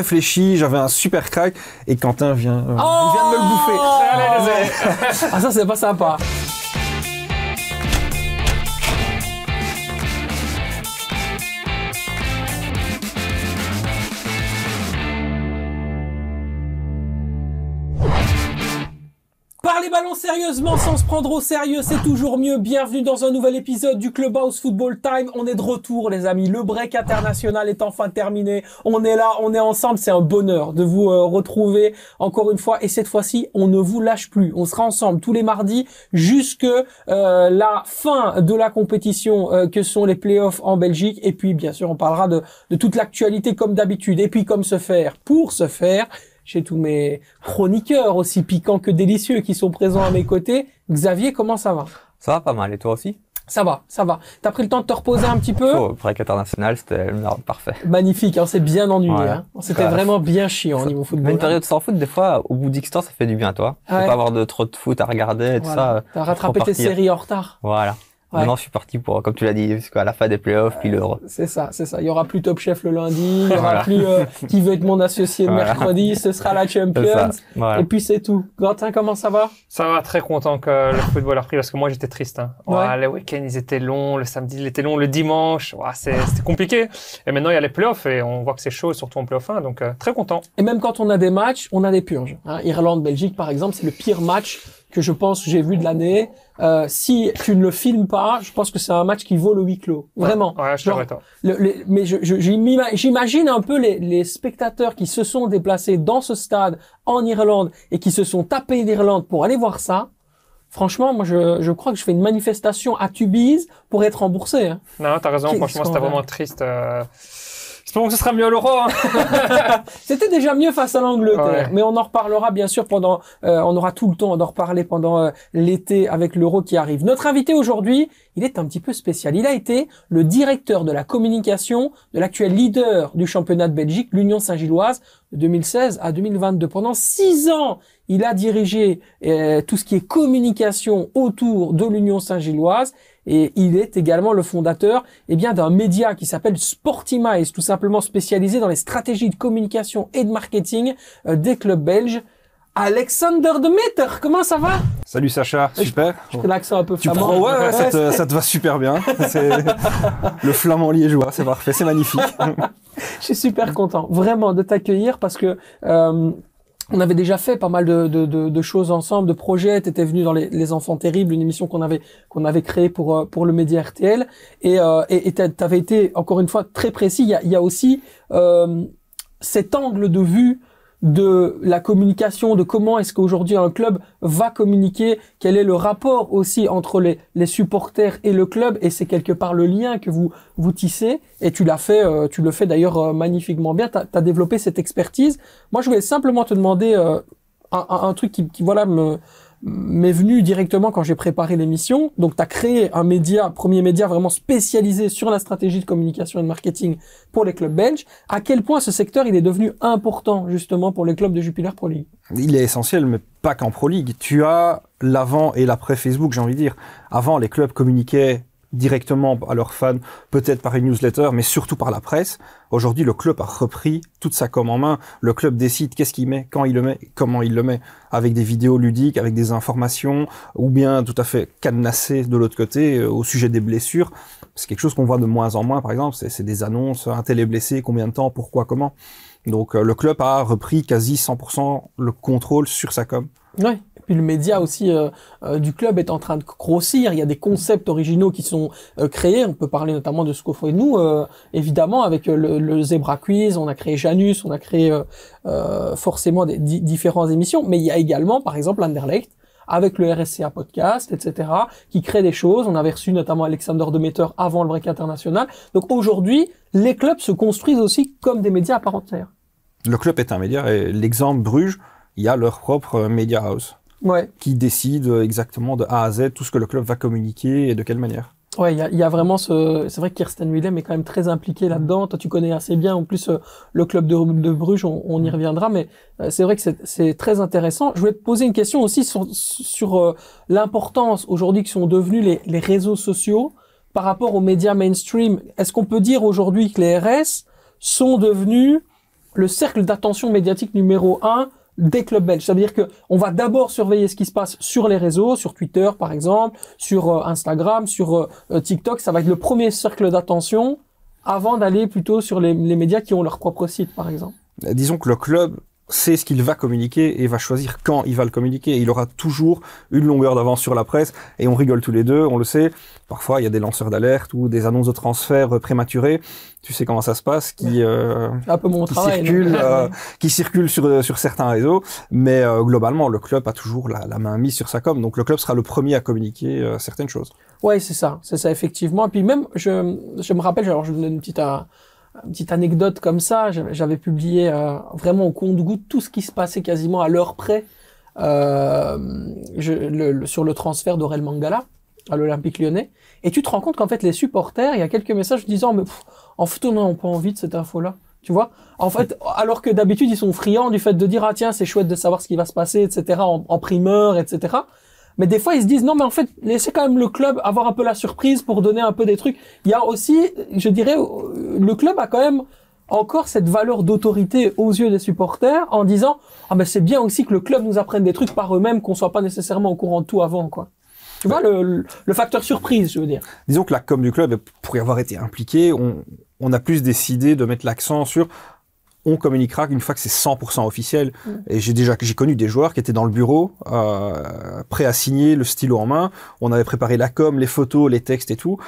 réfléchi, j'avais un super crack, et Quentin vient, euh, de me le bouffer. Oh ah ça c'est pas sympa. sérieusement sans se prendre au sérieux, c'est toujours mieux. Bienvenue dans un nouvel épisode du Clubhouse Football Time. On est de retour, les amis. Le break international est enfin terminé. On est là, on est ensemble. C'est un bonheur de vous euh, retrouver encore une fois. Et cette fois-ci, on ne vous lâche plus. On sera ensemble tous les mardis jusqu'à euh, la fin de la compétition euh, que sont les playoffs en Belgique. Et puis, bien sûr, on parlera de, de toute l'actualité comme d'habitude. Et puis, comme se faire pour se faire, chez tous mes chroniqueurs aussi piquants que délicieux qui sont présents à mes côtés. Xavier, comment ça va Ça va pas mal et toi aussi ça va, ça va. T'as pris le temps de te reposer un petit peu Au break international, c'était parfait. Magnifique, on hein, s'est bien ennuyé. Hein. C'était vraiment bien chiant au niveau football. Une hein. période sans foot, des fois, au bout d'X ça fait du bien, toi. pas avoir de trop de foot à regarder et tout ça. T'as rattrapé tes séries en retard. Voilà. Maintenant, je suis parti pour, comme tu l'as dit, à la fin des playoffs, puis l'Euro. Euh, c'est ça, c'est ça. Il y aura plus Top Chef le lundi, il y aura plus euh, qui veut être mon associé le mercredi, ce sera la Champions. Et puis c'est tout. Quentin, comment ça va Ça va, très content que le football a repris parce que moi j'étais triste. Hein. Oh, les week-ends ils étaient longs, le samedi il était long, le dimanche, ouais c'était compliqué. Et maintenant il y a les playoffs et on voit que c'est chaud, surtout en playoff 1, donc euh, très content. Et même quand on a des matchs, on a des purges. Hein. Irlande, Belgique par exemple, c'est le pire match que je pense j'ai vu de l'année. Euh, si tu ne le filmes pas, je pense que c'est un match qui vaut le huis clos. Vraiment. Ouais, je le, mais j'imagine un peu les, les, spectateurs qui se sont déplacés dans ce stade en Irlande et qui se sont tapés d'Irlande pour aller voir ça. Franchement, moi, je, je, crois que je fais une manifestation à Tubize pour être remboursé. Hein. Non, t'as raison. Franchement, c'était vraiment triste. Euh, c'est ce sera mieux à l'euro. Hein. C'était déjà mieux face à l'Angleterre, mais on en reparlera bien sûr pendant. Euh, on aura tout le temps d'en reparler pendant euh, l'été avec l'euro qui arrive. Notre invité aujourd'hui, il est un petit peu spécial. Il a été le directeur de la communication de l'actuel leader du championnat de Belgique, l'Union Saint-Gilloise, de 2016 à 2022. Pendant six ans, il a dirigé euh, tout ce qui est communication autour de l'Union Saint-Gilloise et il est également le fondateur eh bien d'un média qui s'appelle Sportimize, tout simplement spécialisé dans les stratégies de communication et de marketing euh, des clubs belges. Alexander de comment ça va Salut Sacha, super. J'ai l'accent un peu flamand. Tu ouais, ça, te, ça te va super bien. le flamand liégeois, c'est parfait, c'est magnifique. Je suis super content, vraiment, de t'accueillir parce que euh, on avait déjà fait pas mal de, choses ensemble, de projets. T'étais venu dans les, Enfants Terribles, une émission qu'on avait qu'on avait créée pour euh, pour le média RTL. Et euh, et été encore une fois très précis. Il y a, aussi euh, cet angle de vue de la communication, de comment est-ce qu'aujourd'hui un club va communiquer, quel est le rapport aussi entre les, supporters et le club, et c'est quelque part le lien que vous vous tissez, et tu l'as fait, euh, tu le fais d'ailleurs euh, magnifiquement bien, tu as, développé cette expertise. Moi, je voulais simplement te demander euh, un, truc qui, qui voilà, me, m'est venu directement quand j'ai préparé l'émission. Donc, tu as créé un média, premier média vraiment spécialisé sur la stratégie de communication et de marketing pour les clubs belges. À quel point ce secteur, il est devenu important, justement, pour les clubs de Jupiler Pro League? Il est essentiel, mais pas qu'en Pro League. Tu as l'avant et l'après Facebook, j'ai envie de dire. Avant, les clubs communiquaient directement à leurs fans, peut-être par une newsletter, mais surtout par la presse. Aujourd'hui, le club a repris toute sa com en main. Le club décide qu'est-ce qu'il met, quand il le met, comment il le met, avec des vidéos ludiques, avec des informations, ou bien tout à fait cadenassé de l'autre côté euh, au sujet des blessures. C'est quelque chose qu'on voit de moins en moins, par exemple. C'est des annonces, un télé blessé, combien de temps, pourquoi, comment. Donc euh, le club a repris quasi 100% le contrôle sur sa com. Oui le média aussi euh, euh, du club est en train de grossir. Il y a des concepts originaux qui sont euh, créés. On peut parler notamment de ce fait nous, évidemment, avec le, Zebra Quiz. On a créé Janus, on a créé forcément des différentes émissions. Mais il y a également, par exemple, Underlect avec le RSCA podcast, etc., qui crée des choses. On avait reçu notamment Alexander Demeter avant le break international. Donc aujourd'hui, les clubs se construisent aussi comme des médias à part entière. Le club est un média et l'exemple Bruges, il y a leur propre media house ouais. qui décide euh, exactement de A à Z tout ce que le club va communiquer et de quelle manière. Ouais, il y, a, vraiment ce. C'est vrai que Kirsten Willem est quand même très impliqué mm. là-dedans. Toi, tu connais assez bien. En plus, euh, le club de, de Bruges, on, y mm. reviendra. Mais euh, c'est vrai que c'est très intéressant. Je voulais te poser une question aussi sur, l'importance aujourd'hui que sont devenus les, les, réseaux sociaux par rapport aux médias mainstream. Est-ce qu'on peut dire aujourd'hui que les RS sont devenus le cercle d'attention médiatique numéro un des clubs belges. Ça veut dire que on va d'abord surveiller ce qui se passe sur les réseaux, sur Twitter par exemple, sur euh, Instagram, sur euh, euh, TikTok. Ça va être le premier cercle d'attention avant d'aller plutôt sur les, médias qui ont leur propre site par exemple. Disons que le club sait ce qu'il va communiquer et va choisir quand il va le communiquer. Il aura toujours une longueur d'avance sur la presse et on rigole tous les deux, on le sait. Parfois, il y a des lanceurs d'alerte ou des annonces de transfert euh, prématurées. Tu sais comment ça se passe, qui, euh, un peu mon qui circulent, euh, qui circule sur, euh, sur certains réseaux. Mais globalement, le club a toujours la, main mise sur sa com. Donc le club sera le premier à communiquer certaines choses. Ouais, c'est ça, c'est ça effectivement. Et puis même, je, je me rappelle, alors je vous donne une petite. À une petite anecdote comme ça, j'avais publié euh, vraiment au compte-goutte tout ce qui se passait quasiment à l'heure près euh, sur le transfert d'Aurel Mangala à l'Olympique lyonnais. Et tu te rends compte qu'en fait, les supporters, il y a quelques messages disant, mais en foutant, on n'a pas envie de cette info-là. Tu vois En fait, alors que d'habitude, ils sont friands du fait de dire, ah tiens, c'est chouette de savoir ce qui va se passer, etc., en primeur, etc. Mais des fois, ils se disent, non, mais en fait, laissez quand même le club avoir un peu la surprise pour donner un peu des trucs. Il y a aussi, je dirais, euh, le club a quand même encore cette valeur d'autorité aux yeux des supporters en disant, ah mais c'est bien aussi que le club nous apprenne des trucs par eux-mêmes, qu'on soit pas nécessairement au courant de tout avant, quoi. Tu vois, le, facteur surprise, je veux dire. Disons que la com du club, pour y avoir été impliqué, on, on a plus décidé de mettre l'accent sur on communiquera une fois que c'est 100% officiel. Mm. Et j'ai déjà j'ai connu des joueurs qui étaient dans le bureau, euh, prêts à signer, le stylo en main. On avait préparé la com, les photos, les textes et tout.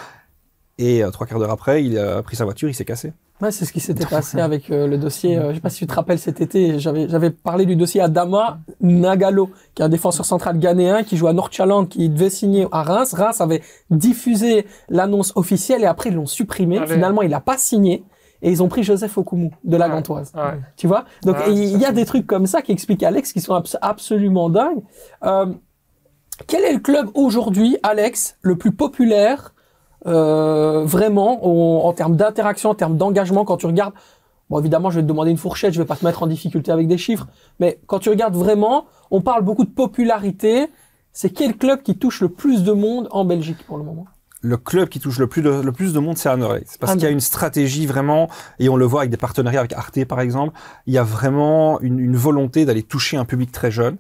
Et euh, trois quarts d'heure après, il a pris sa voiture, il s'est cassé. Ouais, c'est ce qui s'était passé avec euh, le dossier. Je ne sais pas si tu te rappelles cet été, j'avais parlé du dossier Adama Nagalo, qui est un défenseur central ghanéen qui joue à North Northland, qui devait signer à Reims. Reims avait diffusé l'annonce officielle et après ils l'ont supprimé. Ah Finalement, il n'a pas signé et ils ont pris Joseph Okumu de la Gantoise. Tu vois Donc il y, a des trucs comme ça qui expliquent Alex qui sont absolument dingues. Euh, quel est le club aujourd'hui, Alex, le plus populaire euh, vraiment en termes d'interaction, en termes d'engagement quand tu regardes Bon, évidemment, je vais te demander une fourchette, je vais pas te mettre en difficulté avec des chiffres, mais quand tu regardes vraiment, on parle beaucoup de popularité. C'est quel club qui touche le plus de monde en Belgique pour le moment le club qui touche le plus de, le plus de monde, c'est Anderlecht. Parce ah qu'il y a une stratégie vraiment, et on le voit avec des partenariats avec Arte par exemple, il y a vraiment une, une volonté d'aller toucher un public très jeune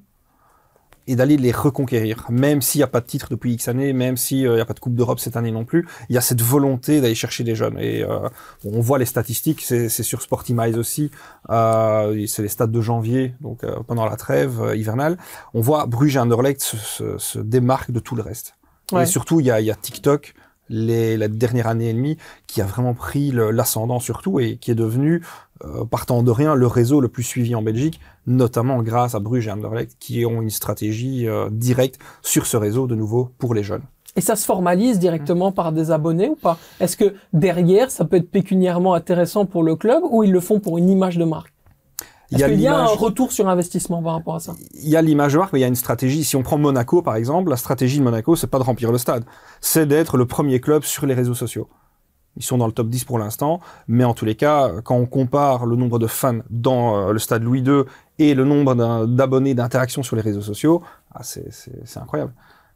et d'aller les reconquérir. Même s'il n'y a pas de titre depuis X années, même s'il n'y euh, a pas de Coupe d'Europe cette année non plus, il y a cette volonté d'aller chercher des jeunes. Et euh, on voit les statistiques, c'est sur Sportimize aussi, euh, c'est les stades de janvier, donc euh, pendant la trêve hivernale, on voit Bruges et Anderlecht se, se, se de tout le reste. Et surtout, il y a, TikTok, la dernière année et demie, qui a vraiment pris l'ascendant surtout et qui est devenu, euh, partant de rien, le réseau le plus suivi en Belgique, notamment grâce à Bruges et Anderlecht, qui ont une stratégie euh, directe sur ce réseau de nouveau pour les jeunes. Et ça se formalise directement mmh. par des abonnés ou pas Est-ce que derrière, ça peut être pécuniairement intéressant pour le club ou ils le font pour une image de marque il y a, un retour sur investissement par rapport à ça Il y a l'image marque, mais il y a une stratégie. Si on prend Monaco, par exemple, la stratégie de Monaco, c'est pas de remplir le stade. C'est d'être le premier club sur les réseaux sociaux. Ils sont dans le top 10 pour l'instant, mais en tous les cas, quand on compare le nombre de fans dans euh, le stade Louis II et le nombre d'abonnés d'interactions sur les réseaux sociaux, ah, c'est incroyable.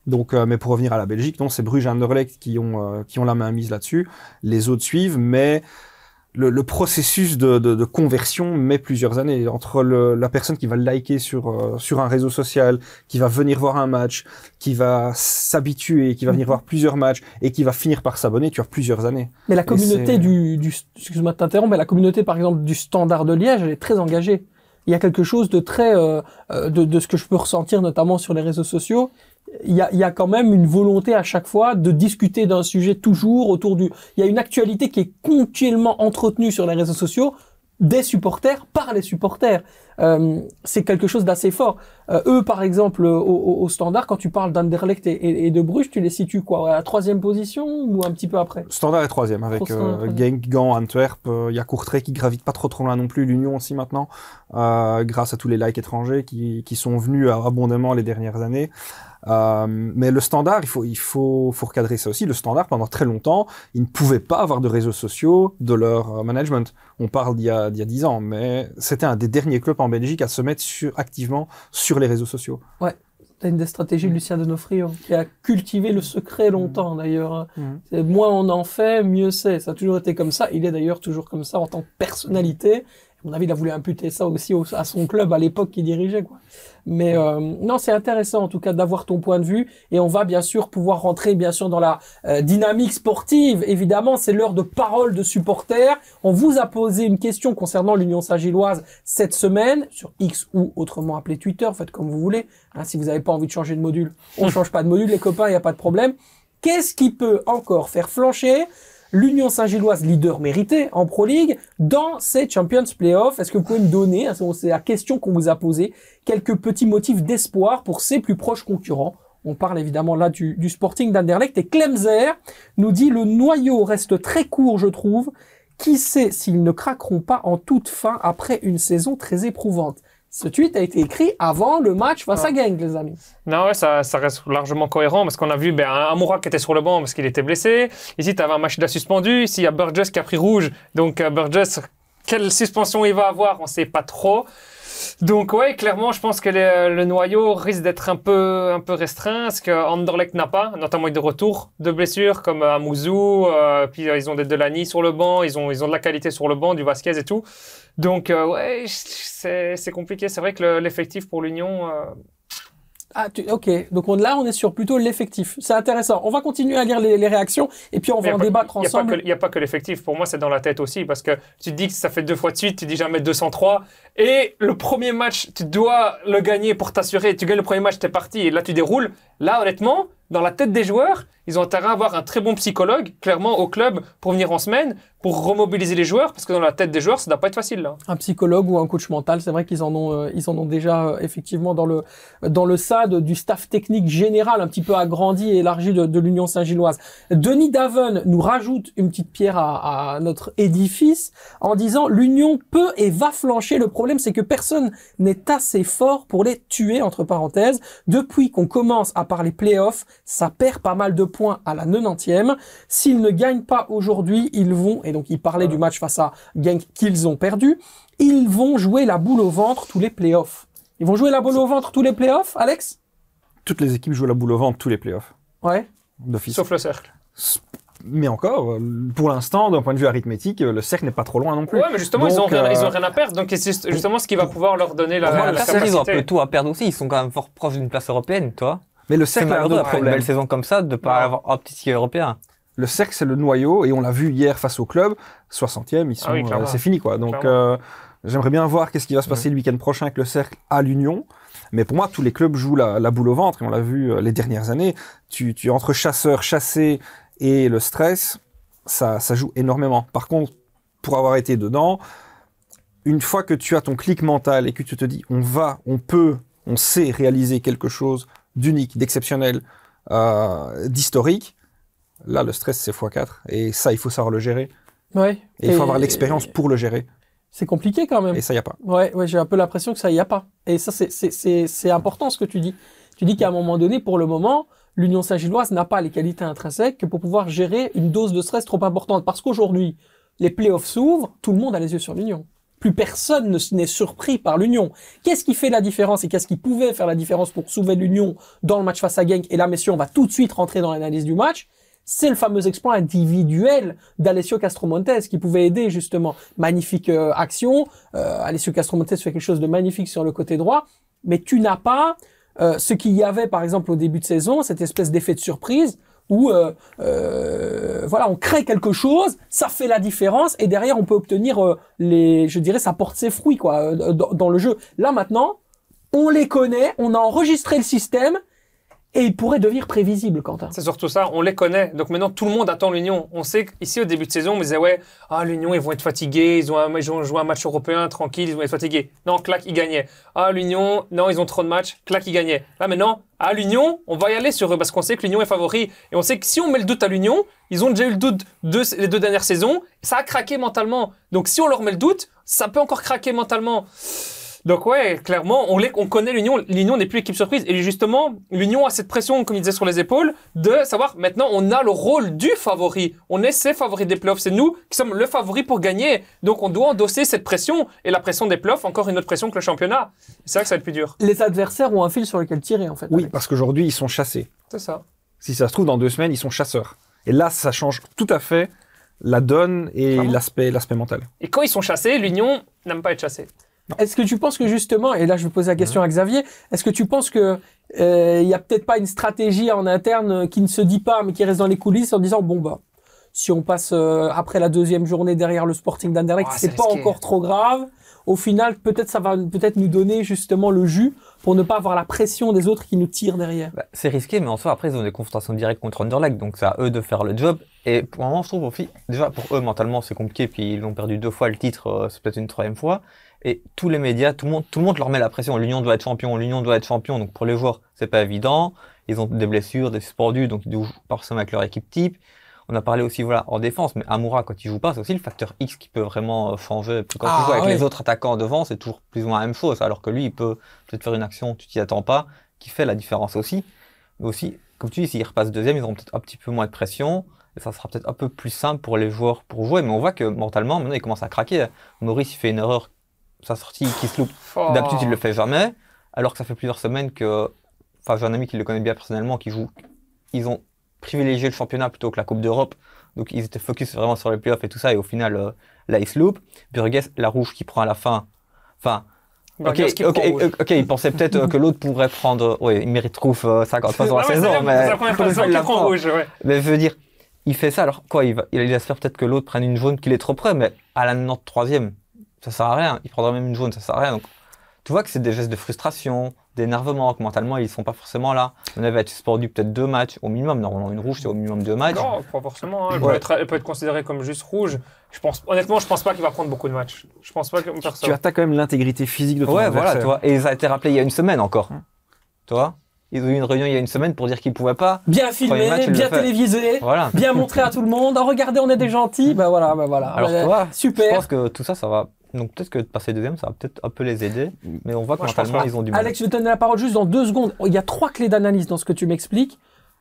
Donc, euh, mais pour revenir à la Belgique, non, c'est Bruges et Anderlecht qui ont, euh, qui ont la main mise là-dessus. Les autres suivent, mais le, processus de, de, de, conversion met plusieurs années entre le, la personne qui va liker sur euh, sur un réseau social, qui va venir voir un match, qui va s'habituer, qui va venir mhm. voir plusieurs matchs et qui va finir par s'abonner. Tu as plusieurs années. Mais la communauté du, excuse-moi de t'interrompre, mais la communauté par exemple du Standard de Liège, elle est très engagée. Il y a quelque chose de très euh, euh, de, de ce que je peux ressentir notamment sur les réseaux sociaux il y a, y a, quand même une volonté à chaque fois de discuter d'un sujet toujours autour du. Il y a une actualité qui est continuellement entretenue sur les réseaux sociaux des supporters par les supporters. Euh, c'est quelque chose d'assez fort. Euh, eux, par exemple, au, au, standard, quand tu parles d'Anderlecht et, et, de Bruges, tu les situes quoi À la troisième position ou un petit peu après Standard est troisième avec euh, Genk, Antwerp. Euh, il y a Courtrai qui gravite pas trop trop loin non plus, l'Union aussi maintenant, grâce à tous les likes étrangers qui, qui sont venus abondamment les dernières années. Euh, mais le standard, il faut, il faut, recadrer ça aussi. Le standard, pendant très longtemps, ils ne pouvaient pas avoir de réseaux sociaux de leur euh, management. On parle d'il y a dix ans, mais c'était un des derniers clubs en Belgique à se mettre activement sur les réseaux sociaux. Ouais. C'est une des stratégies de mm. Lucien Denofrio, qui a cultivé le secret longtemps mm. d'ailleurs. Mm. Moins on en fait, mieux c'est. Ça a toujours été comme ça. Il est d'ailleurs toujours comme ça en tant que personnalité. À mon avis, il a voulu imputer ça aussi à son club à l'époque qu'il dirigeait. Quoi. Mais euh, non, c'est intéressant en tout cas d'avoir ton point de vue et on va bien sûr pouvoir rentrer bien sûr dans la euh, dynamique sportive. Évidemment, c'est l'heure de parole de supporters. On vous a posé une question concernant l'Union saint cette semaine sur X ou autrement appelé Twitter, faites comme vous voulez. Hein, si vous n'avez pas envie de changer de module, on change pas de module, les copains, il n'y a pas de problème. Qu'est-ce qui peut encore faire flancher l'Union Saint-Gilloise, leader mérité en Pro League, dans ses Champions Playoff. Est-ce que vous pouvez me donner, c'est la question qu'on vous a posée, quelques petits motifs d'espoir pour ses plus proches concurrents on parle évidemment là du, Sporting d'Anderlecht et Klemser nous dit le noyau reste très court je trouve. Qui sait s'ils ne craqueront pas en toute fin après une saison très éprouvante ce tweet a été écrit avant le match face à ah. Gang, les amis. Non, ouais, ça, ça, reste largement cohérent parce qu'on a vu ben, Amoura qui était sur le banc parce qu'il était blessé. Ici, tu avais un la suspendu. Ici, il y a Burgess qui a pris rouge. Donc, euh, Burgess, quelle suspension il va avoir On ne sait pas trop. Donc ouais, clairement, je pense que le noyau risque d'être un peu, un peu restreint, ce que Anderlecht n'a pas, notamment avec des retours de blessures comme euh, Amouzou, euh, puis euh, ils ont des Delany sur le banc, ils ont, ils ont de la qualité sur le banc, du Vasquez et tout. Donc euh, ouais, c'est compliqué. C'est vrai que l'effectif pour l'Union, ah, tu, ok. Donc là, on est sur plutôt l'effectif. C'est intéressant. On va continuer à lire les, réactions et puis on va en débattre ensemble. Il n'y a pas que, l'effectif. Pour moi, c'est dans la tête aussi parce que tu dis que ça fait deux fois de suite, tu dis jamais 203. Et le premier match, tu dois le gagner pour t'assurer. Tu gagnes le premier match, t'es parti. Et là, tu déroules. Là, honnêtement, dans la tête des joueurs, ils ont intérêt à avoir un très bon psychologue, clairement, au club, pour venir en semaine, pour remobiliser les joueurs, parce que dans la tête des joueurs, ça ne doit pas être facile. Là. Hein. Un psychologue ou un coach mental, c'est vrai qu'ils en ont, euh, ils en ont déjà euh, effectivement dans le dans le SAD du staff technique général, un petit peu agrandi et élargi de, l'Union Saint-Gilloise. Denis Daven nous rajoute une petite pierre à, à notre édifice en disant l'Union peut et va flancher. Le problème, c'est que personne n'est assez fort pour les tuer entre parenthèses. Depuis qu'on commence à parler playoffs, ça perd pas mal de points à la 90e. S'ils ne gagnent pas aujourd'hui, ils vont, et donc il parlait du match face à Genk qu'ils ont perdu, ils vont jouer la boule au ventre tous les playoffs. Ils vont jouer la boule au ventre tous les playoffs, Alex Toutes les équipes jouent la boule au ventre tous les playoffs. Ouais. D'office. Sauf le cercle. Mais encore, euh, pour l'instant, d'un point de vue arithmétique, euh, le cercle n'est pas trop loin non plus. Ouais, mais justement, ils, ont euh, rien, à perdre. Donc, c'est justement ce qui va pouvoir leur donner la. la, Ils ont un peu tout à perdre aussi. Ils sont quand même fort proches d'une place européenne, toi. Mais le cercle Une belle saison comme ça, de ne pas avoir un petit européen. Le cercle, c'est le noyau, et on l'a vu hier face au club, 60e, ils ah sont, euh, c'est fini quoi. Donc euh, j'aimerais bien voir qu'est-ce qui va se passer le week-end prochain avec le cercle à l'Union. Mais pour moi, tous les clubs jouent la, boule au ventre, et on l'a vu euh, les dernières années. Tu, tu entre chasseur, chassé et le stress, ça, ça joue énormément. Par contre, pour avoir été dedans, une fois que tu as ton clic mental et que tu te dis on va, on peut, on sait réaliser quelque chose d'unique, d'exceptionnel, euh, d'historique, là, le stress, c'est x4. Et ça, il faut savoir le gérer. Ouais. Et, il faut avoir l'expérience pour le gérer. C'est compliqué quand même. Et ça, il n'y a pas. Ouais, j'ai un peu l'impression que ça, il n'y a pas. Et ça, c'est important ce que tu dis. Tu dis qu'à un moment donné, pour le moment, l'Union Saint-Gilloise n'a pas les qualités intrinsèques pour pouvoir gérer une dose de stress trop importante. Parce qu'aujourd'hui, les playoffs s'ouvrent, tout le monde a les yeux sur l'Union. Plus personne n'est surpris par l'Union. Qu'est-ce qui fait la différence et qu'est-ce qui pouvait faire la différence pour sauver l'Union dans le match face à Genk Et là, messieurs, on va tout de suite rentrer dans l'analyse du match. C'est le fameux exploit individuel d'Alessio Castromontes qui pouvait aider justement. Magnifique euh, action. Euh, Alessio Castromontes fait quelque chose de magnifique sur le côté droit. Mais tu n'as pas euh, ce qu'il y avait par exemple au début de saison, cette espèce d'effet de surprise où euh, euh, voilà, on crée quelque chose, ça fait la différence, et derrière on peut obtenir euh, les, je dirais, ça porte ses fruits quoi dans, le jeu. Là maintenant, on les connaît, on a enregistré le système, et il pourrait devenir prévisible, Quentin. C'est surtout ça, on les connaît. Donc maintenant, tout le monde attend l'Union. On sait qu'ici, au début de saison, on disait, ouais, ah, l'Union, ils vont être fatigués, ils ont, un, ils ont joué un match européen, tranquille, ils vont être fatigués. Non, clac, ils gagnaient. Ah, l'Union, non, ils ont trop de matchs, clac, ils gagnaient. Là maintenant, à l'Union, on va y aller sur eux parce qu'on sait que l'Union est favori. Et on sait que si on met le doute à l'Union, ils ont déjà eu le doute de les deux dernières saisons, ça a craqué mentalement. Donc si on leur met le doute, ça peut encore craquer mentalement. Donc ouais, clairement, on, connaît l'Union. L'Union n'est plus l'équipe surprise. Et justement, l'Union a cette pression, comme il disait, sur les épaules de savoir maintenant on a le rôle du favori. On est ses favoris des playoffs. C'est nous qui sommes le favori pour gagner. Donc on doit endosser cette pression. Et la pression des playoffs, encore une autre pression que le championnat. C'est vrai que ça va être plus dur. Les adversaires ont un fil sur lequel tirer en fait. Oui, parce qu'aujourd'hui ils sont chassés. C'est ça. Si ça se trouve, dans deux semaines, ils sont chasseurs. Et là, ça change tout à fait la donne et l'aspect mental. Et quand ils sont chassés, l'Union n'aime pas être chassée. Est-ce que tu penses que justement, et là je vais poser la question à Xavier, est-ce que tu penses que euh, il n'y a peut-être pas une stratégie en interne euh, qui ne se dit pas mais qui reste dans les coulisses en disant bon bah si on passe euh, après la deuxième journée derrière le Sporting d'Anderlecht, ce c'est pas encore trop grave. Au final, peut-être ça va peut-être nous donner justement le jus pour ne pas avoir la pression des autres qui nous tirent derrière. Bah, c'est risqué, mais en soi, après, ils ont des confrontations directes contre Anderlecht, donc c'est à eux de faire le job. Et pour le moment, je trouve, aussi déjà, pour eux, mentalement, c'est compliqué, puis ils ont perdu deux fois le titre, c'est peut-être une troisième fois. Et tous les médias, tout le monde, tout le monde leur met la pression. L'Union doit être champion, l'Union doit être champion. Donc pour les joueurs, c'est pas évident. Ils ont des blessures, des suspendus, donc ils jouent pas forcément avec leur équipe type. On a parlé aussi voilà en défense, mais Amoura quand il joue pas, c'est aussi le facteur X qui peut vraiment euh, changer. quand tu ah, joues avec les autres attaquants devant, c'est toujours plus ou moins la même chose. Alors que lui, il peut peut-être faire une action, tu t'y attends pas, qui fait la différence aussi. Mais aussi, comme tu dis, s'ils repassent deuxième, ils auront peut-être un petit peu moins de pression. Et ça sera peut-être un peu plus simple pour les joueurs pour jouer. Mais on voit que mentalement, maintenant, ils commencent à craquer. Maurice, il fait une erreur sa sortie qui se loupe. Oh. D'habitude, il le fait jamais. Alors que ça fait plusieurs semaines que. Enfin, j'ai un ami qui le connaît bien personnellement, qui joue. Ils ont privilégié le championnat plutôt que la Coupe d'Europe. Donc, ils étaient focus vraiment sur les playoffs et tout ça. Et au final, euh, là, il se loupe. Burgess, la rouge qui prend à la fin. Enfin. ok ok, euh, ok, il pensait peut-être euh, que l'autre pourrait prendre. Oui, il mérite trouve euh, 50 fois c'est la saison, mais. prend rouge, Mais je veux dire, il fait ça, alors quoi, il, il espère peut-être que l'autre prenne une jaune qu'il est trop près, mais à la 93e, ça sert à rien. Il prendra même une jaune, ça sert à rien. Donc, tu vois que c'est des gestes de frustration, d'énervement, que mentalement, ils ne sont pas forcément là. On avait être suspendu peut-être deux matchs au minimum. Normalement, une rouge, c'est au minimum deux matchs. Non, pas forcément. Hein. Elle, peut être, considérée comme juste rouge. Je pense, honnêtement, je pense pas qu'il va prendre beaucoup de matchs. Je pense pas que personne. Tu attaques quand même l'intégrité physique de ton Ouais, voilà, toi. Et ça a été rappelé il y a une semaine encore. Hum. tu vois. ils ont eu une réunion il y a une semaine pour dire qu'ils pouvaient pas. Bien filmé, bien télévisé, bien montré à tout le monde. Ah, regardez, on est des gentils. Bah voilà, bah voilà. Alors, bah, toi, super. Je pense que tout ça, ça va donc peut-être que de passer deuxième, ça va peut-être un peu les aider. Mais on voit que mentalement, ils ont du mal. Alex, je vais te donner la parole juste dans deux secondes. Il y a trois clés d'analyse dans ce que tu m'expliques.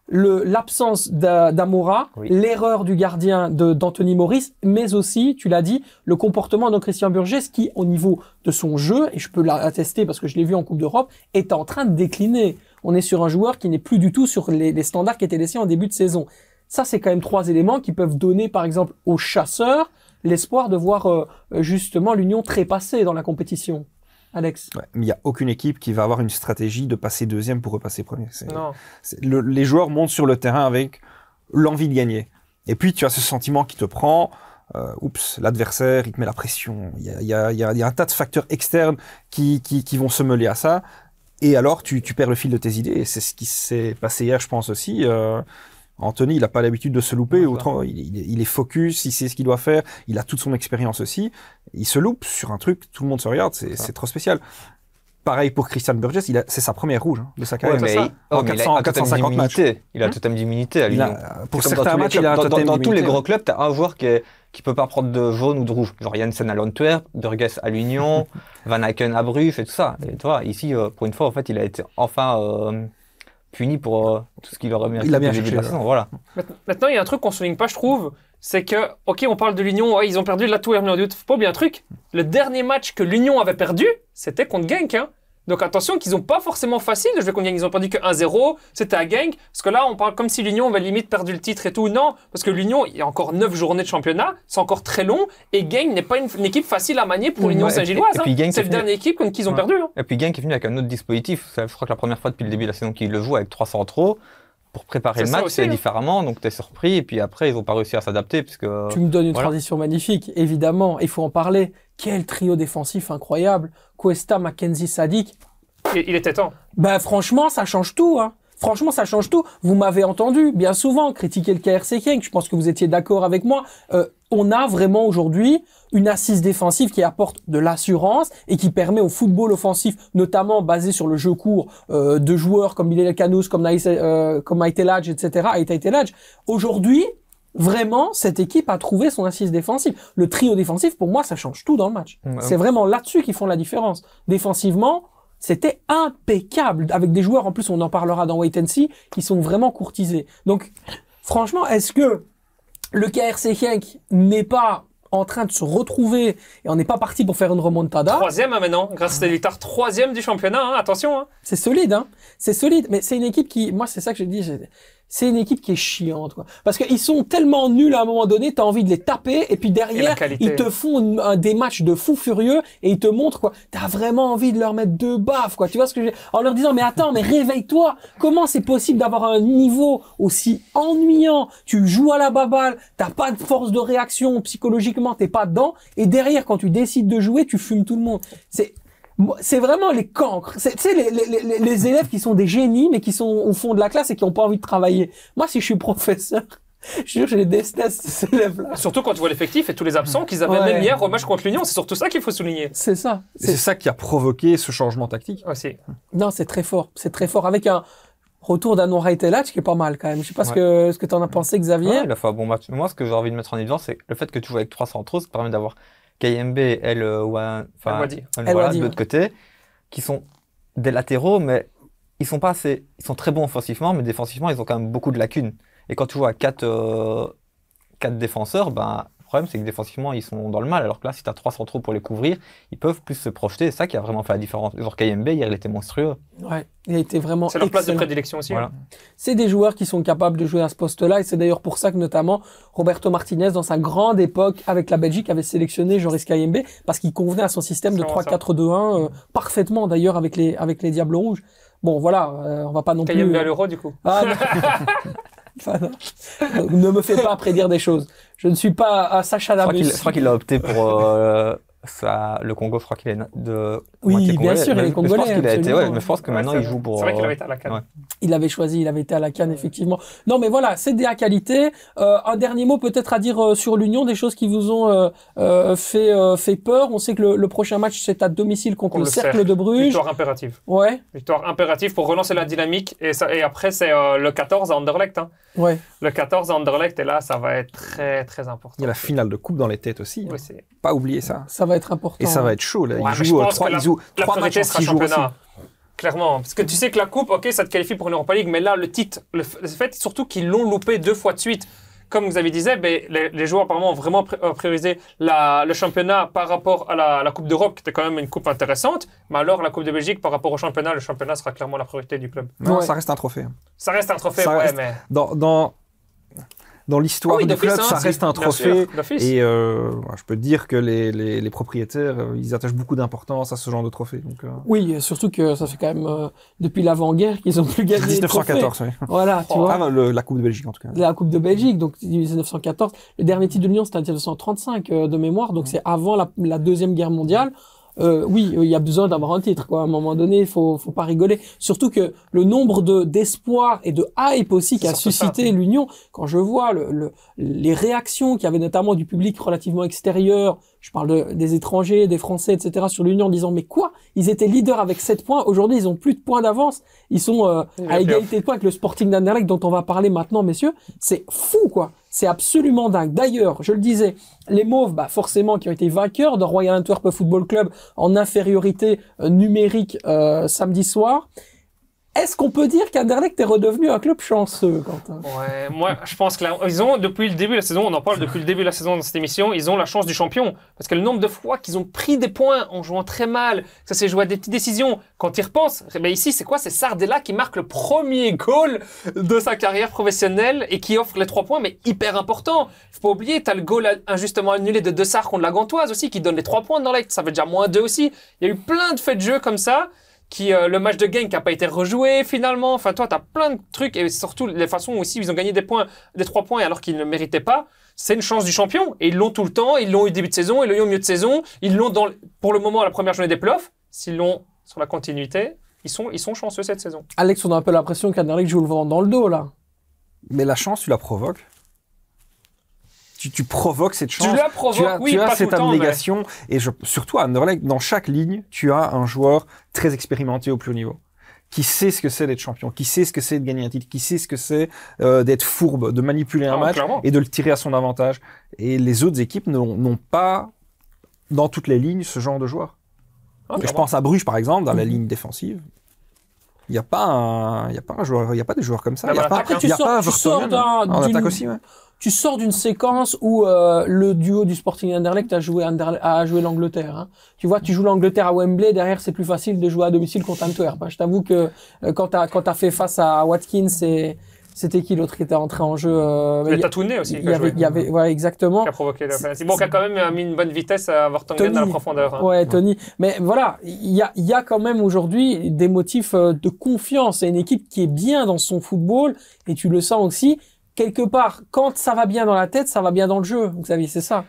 L'absence d'Amora, l'erreur du gardien d'Anthony Maurice, mais aussi, tu l'as dit, le comportement de Christian Burgess qui, au niveau de son jeu, et je peux l'attester parce que je l'ai vu en Coupe d'Europe, est en train de décliner. On est sur un joueur qui n'est plus du tout sur les, les standards qui étaient laissés en début de saison. Ça, c'est quand même trois éléments qui peuvent donner, par exemple, aux chasseurs, l'espoir de voir euh, justement l'Union trépasser dans la compétition. Alex. il n'y a aucune équipe qui va avoir une stratégie de passer deuxième pour repasser premier. Non. les joueurs montent sur le terrain avec l'envie de gagner. Et puis tu as ce sentiment qui te prend. Euh, oups, l'adversaire, il te met la pression. Il y a, un tas de facteurs externes qui, vont se mêler à ça. Et alors, tu, perds le fil de tes idées. c'est ce qui s'est passé hier, je pense aussi. Euh, Anthony, il n'a pas l'habitude de se louper. autant il, est focus, il sait ce qu'il doit faire, il a toute son expérience aussi. Il se loupe sur un truc, tout le monde se regarde, c'est trop spécial. Pareil pour Christian Burgess, c'est sa première rouge hein, de sa carrière. il, oh, il a, 450 matchs. Il a un hmm. totem d'immunité à pour certains matchs, il a Dans, tous les gros clubs, tu as un joueur qui, ne peut pas prendre de jaune ou de rouge. Genre Janssen à l'Antwerp, Burgess à l'Union, Van Aken à Bruges et tout ça. Et toi, ici, euh, pour une fois, en fait, il a été enfin... Euh, puni pour euh, tout ce qu'il aurait mérité. Il l'a bien cherché. voilà. Maintenant, il y a un truc qu'on souligne pas, je trouve, c'est que, ok, on parle de l'Union, ils ont perdu, la Tour est Faut pas oublier un truc, le dernier match que l'Union avait perdu, c'était contre Genk. Hein. Donc attention qu'ils n'ont pas forcément facile Je jeu qu'on gagne. Ils ont perdu que 1-0, c'était à gang Parce que là, on parle comme si l'Union avait limite perdu le titre et tout. Non, parce que l'Union, il y a encore 9 journées de championnat, c'est encore très long. Et gang n'est pas une, équipe facile à manier pour l'Union Saint-Gilloise. Hein. C'est la dernière équipe qu'ils qui ont perdue. perdu. Hein. Et puis Gang est venu avec un autre dispositif. Je crois que la première fois depuis le début de la saison qu'ils le jouent avec 300 trop pour préparer le match, c'est hein. différemment, donc tu es surpris, et puis après, ils n'ont pas réussi à s'adapter. tu me donnes une transition magnifique, évidemment, il faut en parler. Quel trio défensif incroyable Cuesta, Mackenzie, Sadik. Il, il était temps. Ben franchement, ça change tout. Hein. Franchement, ça change tout. Vous m'avez entendu bien souvent critiquer le KRC King. Je pense que vous étiez d'accord avec moi. Euh, on a vraiment aujourd'hui une assise défensive qui apporte de l'assurance et qui permet au football offensif, notamment basé sur le jeu court euh, de joueurs comme Bilal Canous, comme Naïs, euh, comme etc. Aujourd'hui, vraiment, cette équipe a trouvé son assise défensive. Le trio défensif, pour moi, ça change tout dans le match. C'est vraiment là-dessus qu'ils font la différence. Défensivement, c'était impeccable avec des joueurs en plus on en parlera dans Wait and See qui sont vraiment courtisés. Donc franchement, est-ce que le KRC Genk n'est pas en train de se retrouver et on n'est pas parti pour faire une remontada. Troisième hein, maintenant, grâce à Littard, troisième du championnat, hein. attention. Hein. C'est solide, c'est solide, mais c'est une équipe qui, moi c'est ça que je dit, c'est une équipe qui est chiante, quoi. Parce qu'ils sont tellement nuls à un moment donné, t'as envie de les taper, et puis derrière, ils te font des matchs de fous furieux, et ils te montrent, quoi. T'as vraiment envie de leur mettre deux baffes, quoi. Tu vois ce que j'ai En leur disant, mais attends, mais réveille-toi. Comment c'est possible d'avoir un niveau aussi ennuyant? Tu joues à la baballe, t'as pas de force de réaction, psychologiquement, t'es pas dedans, et derrière, quand tu décides de jouer, tu fumes tout le monde. C'est c'est vraiment les cancres. C'est, les, élèves qui sont des génies, mais qui sont au fond de la classe et qui n'ont pas envie de travailler. Moi, si je suis professeur, je jure, je les déteste, ces élèves-là. Surtout quand tu vois l'effectif et tous les absents qu'ils avaient même hier au contre l'Union. C'est surtout ça qu'il faut souligner. C'est ça. C'est... ça qui a provoqué ce changement tactique. Aussi. Non, c'est très fort. C'est très fort. Avec un, retour d'Anon Raitelach qui est pas mal quand même. Je sais pas ce que, ce que tu en as pensé, Xavier. bon match. Moi, ce que j'ai envie de mettre en évidence, c'est le fait que tu joues avec 300 autres ça permet d'avoir KMB et El euh, enfin, de l'autre côté, qui sont des latéraux, mais ils sont pas assez, ils sont très bons offensivement, mais défensivement, ils ont quand même beaucoup de lacunes. Et quand tu vois 4 quatre, euh, quatre défenseurs, ben, problème, c'est que défensivement, ils sont dans le mal. Alors que là, si tu as trois trous pour les couvrir, ils peuvent plus se projeter. C'est ça qui a vraiment fait la différence. Genre KMB, hier, il était monstrueux. Ouais, il a été vraiment. C'est leur place de prédilection aussi. Hein. C'est des joueurs qui sont capables de jouer à ce poste-là. Et c'est d'ailleurs pour ça que, notamment, Roberto Martinez, dans sa grande époque avec la Belgique, avait sélectionné Joris KMB parce qu'il convenait à son système de 3-4-2-1 euh, parfaitement, d'ailleurs, avec les, avec les Diables Rouges. Bon, voilà, euh, on va pas non plus. KMB à l'euro, du coup. Ah, ne me fais pas prédire des choses. Je ne suis pas à euh, Sacha Dabus. Je crois qu'il a opté pour euh, le Congo, je crois qu'il est de oui, bien sûr, il est congolais. je pense qu'il a été, ouais, mais je pense que maintenant il joue pour. C'est vrai qu'il avait été à la euh, Cannes. Ouais. Il avait choisi, il avait été à la Cannes effectivement. Non, mais voilà, c'est des à qualité. Euh, un dernier mot peut-être à dire euh, sur l'Union, des choses qui vous ont fait fait peur. On sait que le, prochain match c'est à domicile contre, le, Cercle de Bruges. Victoire impérative. Ouais. Victoire impérative pour relancer la dynamique et, ça, et après c'est le 14 à Anderlecht. Hein. Ouais. Le 14 à Anderlecht et là ça va être très très important. Il y a la finale de coupe dans les têtes aussi. Hein. pas oublier ça. Ça va important. Et ça va hein. être chaud, là. ils jouent 3, ils jouent matchs en 6 Clairement. Parce que tu sais que la Coupe, ok, ça te qualifie pour une Europa League, mais là, le titre, le fait surtout qu'ils l'ont loupé deux fois de suite. Comme vous avez disait, ben, les, joueurs apparemment ont vraiment priorisé la, le championnat par rapport à la, Coupe d'Europe, qui était quand même une coupe intéressante. Mais alors, la Coupe de Belgique par rapport au championnat, le championnat sera clairement la priorité du club. Non, hein. ça reste un trophée. Ça reste un trophée, ouais, mais. Dans, dans dans l'histoire ah du ça hein, reste un trophée. Et euh, je peux dire que les, les, propriétaires, euh, ils attachent beaucoup d'importance à ce genre de trophée. Donc, euh. Oui, surtout que ça fait quand même depuis l'avant-guerre qu'ils ont plus gagné. 1914, oui. Voilà, tu oh, vois. Ah, la Coupe de Belgique, en tout cas. La Coupe de Belgique, donc 1914. Le dernier titre de l'Union, c'était en 1935 de mémoire, donc c'est avant la, la Deuxième Guerre mondiale. Euh, oui, il y a besoin d'avoir un titre. Quoi. À un moment donné, il faut, faut pas rigoler. Surtout que le nombre de d'espoir et de hype aussi qu'a suscité l'Union, quand je vois les réactions qu'il y avait notamment du public relativement extérieur, je parle des étrangers, des Français, etc., sur l'Union disant mais quoi Ils étaient leaders avec 7 points, aujourd'hui ils ont plus de points d'avance, ils sont euh, à égalité de points avec le Sporting d'Anderlecht dont on va parler maintenant, messieurs. C'est fou quoi c'est absolument dingue. D'ailleurs, je le disais, les Mauves, bah forcément, qui ont été vainqueurs de Royal Antwerp Football Club en infériorité euh, numérique euh, samedi soir. Est-ce qu'on peut dire qu'Anderlecht est redevenu un club chanceux, Quentin Ouais, moi, je pense que là, ils ont, depuis le début de la saison, on en parle depuis le début de la saison dans cette émission, ils ont la chance du champion. Parce que le nombre de fois qu'ils ont pris des points en jouant très mal, ça c'est joué à des petites décisions. Quand ils repensent, eh ben ici, c'est quoi C'est Sardella qui marque le premier goal de sa carrière professionnelle et qui offre les trois points, mais hyper important. Faut pas oublier, t'as le goal injustement annulé de Dessart contre la Gantoise aussi, qui donne les trois points dans l'acte. Ça fait déjà moins deux aussi. Il y a eu plein de faits de jeu comme ça. Euh, le match de qui n'a pas été rejoué finalement. Enfin, toi, tu as plein de trucs et surtout les façons aussi ils ont gagné des points, des trois points alors qu'ils ne méritaient pas. C'est une chance du champion et ils l'ont tout le temps. Ils l'ont eu début de saison, ils l'ont eu au milieu de saison, ils l'ont dans pour le moment à la première journée des playoffs. S'ils l'ont sur la continuité, ils sont ils sont chanceux cette saison. Alex, on a un peu l'impression je joue le vent dans le dos là. Mais la chance, tu la provoques tu, provoques cette chance. Tu la provoques, as, pas cette abnégation. Et je, surtout à dans chaque ligne, tu as un joueur très expérimenté au plus haut niveau qui sait ce que c'est d'être champion, qui sait ce que c'est de gagner un titre, qui sait ce que c'est euh, d'être fourbe, de manipuler un ah, match et de le tirer à son avantage. Et les autres équipes n'ont pas dans toutes les lignes ce genre de joueur. Ah, je pense à Bruges par exemple dans la mhm. ligne défensive. Il n'y a pas il y a pas un joueur, il y a pas des joueurs comme ça. Il a, pas, après, tu y sors, hein. en attaque aussi. Ouais tu sors d'une séquence où euh, le duo du Sporting Anderlecht a joué, a joué l'Angleterre. Hein. Tu vois, tu joues l'Angleterre à Wembley, derrière c'est plus facile de jouer à domicile contre Antwerp. Hein. Je t'avoue que euh, quand tu quand as fait face à Watkins et c'était qui l'autre qui était entré en jeu euh, Le aussi. Il y avait, y avait, exactement. Qui a provoqué la C'est Bon, qui a quand même euh, mis une bonne vitesse à avoir Tony, dans la profondeur. Hein. Ouais, Tony. Mais voilà, il y a, y a quand même aujourd'hui des motifs de confiance. C'est une équipe qui est bien dans son football et tu le sens aussi quelque part, quand ça va bien dans la tête, ça va bien dans le jeu, vous savez c'est ça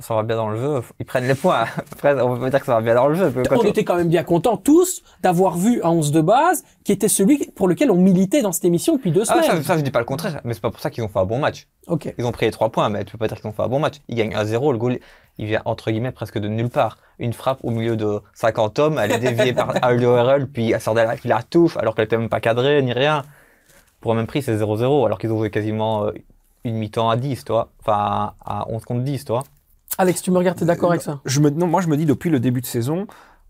ça va bien dans le jeu, ils prennent les points. on peut dire que ça va bien dans le jeu. On était quand même bien contents tous d'avoir vu un 11 de base qui était celui pour lequel on militait dans cette émission depuis deux ah, semaines. Ah, ça, je dis pas le contraire, mais c'est pas pour ça qu'ils ont fait un bon match. Ok. Ils ont pris les trois points, mais tu peux pas dire qu'ils ont fait un bon match. Ils gagnent à 0 le goal, il vient entre guillemets presque de nulle part. Une frappe au milieu de 50 hommes, elle est déviée par Aldo puis il qui la touche alors qu'elle était même pas cadrée ni rien pour un même prix, c'est 0-0, alors qu'ils ont joué quasiment euh, une mi-temps à 10, toi. Enfin, à 11 contre 10, toi. Alex, tu me regardes, t'es d'accord avec ça Moi, je me dis depuis le début de saison,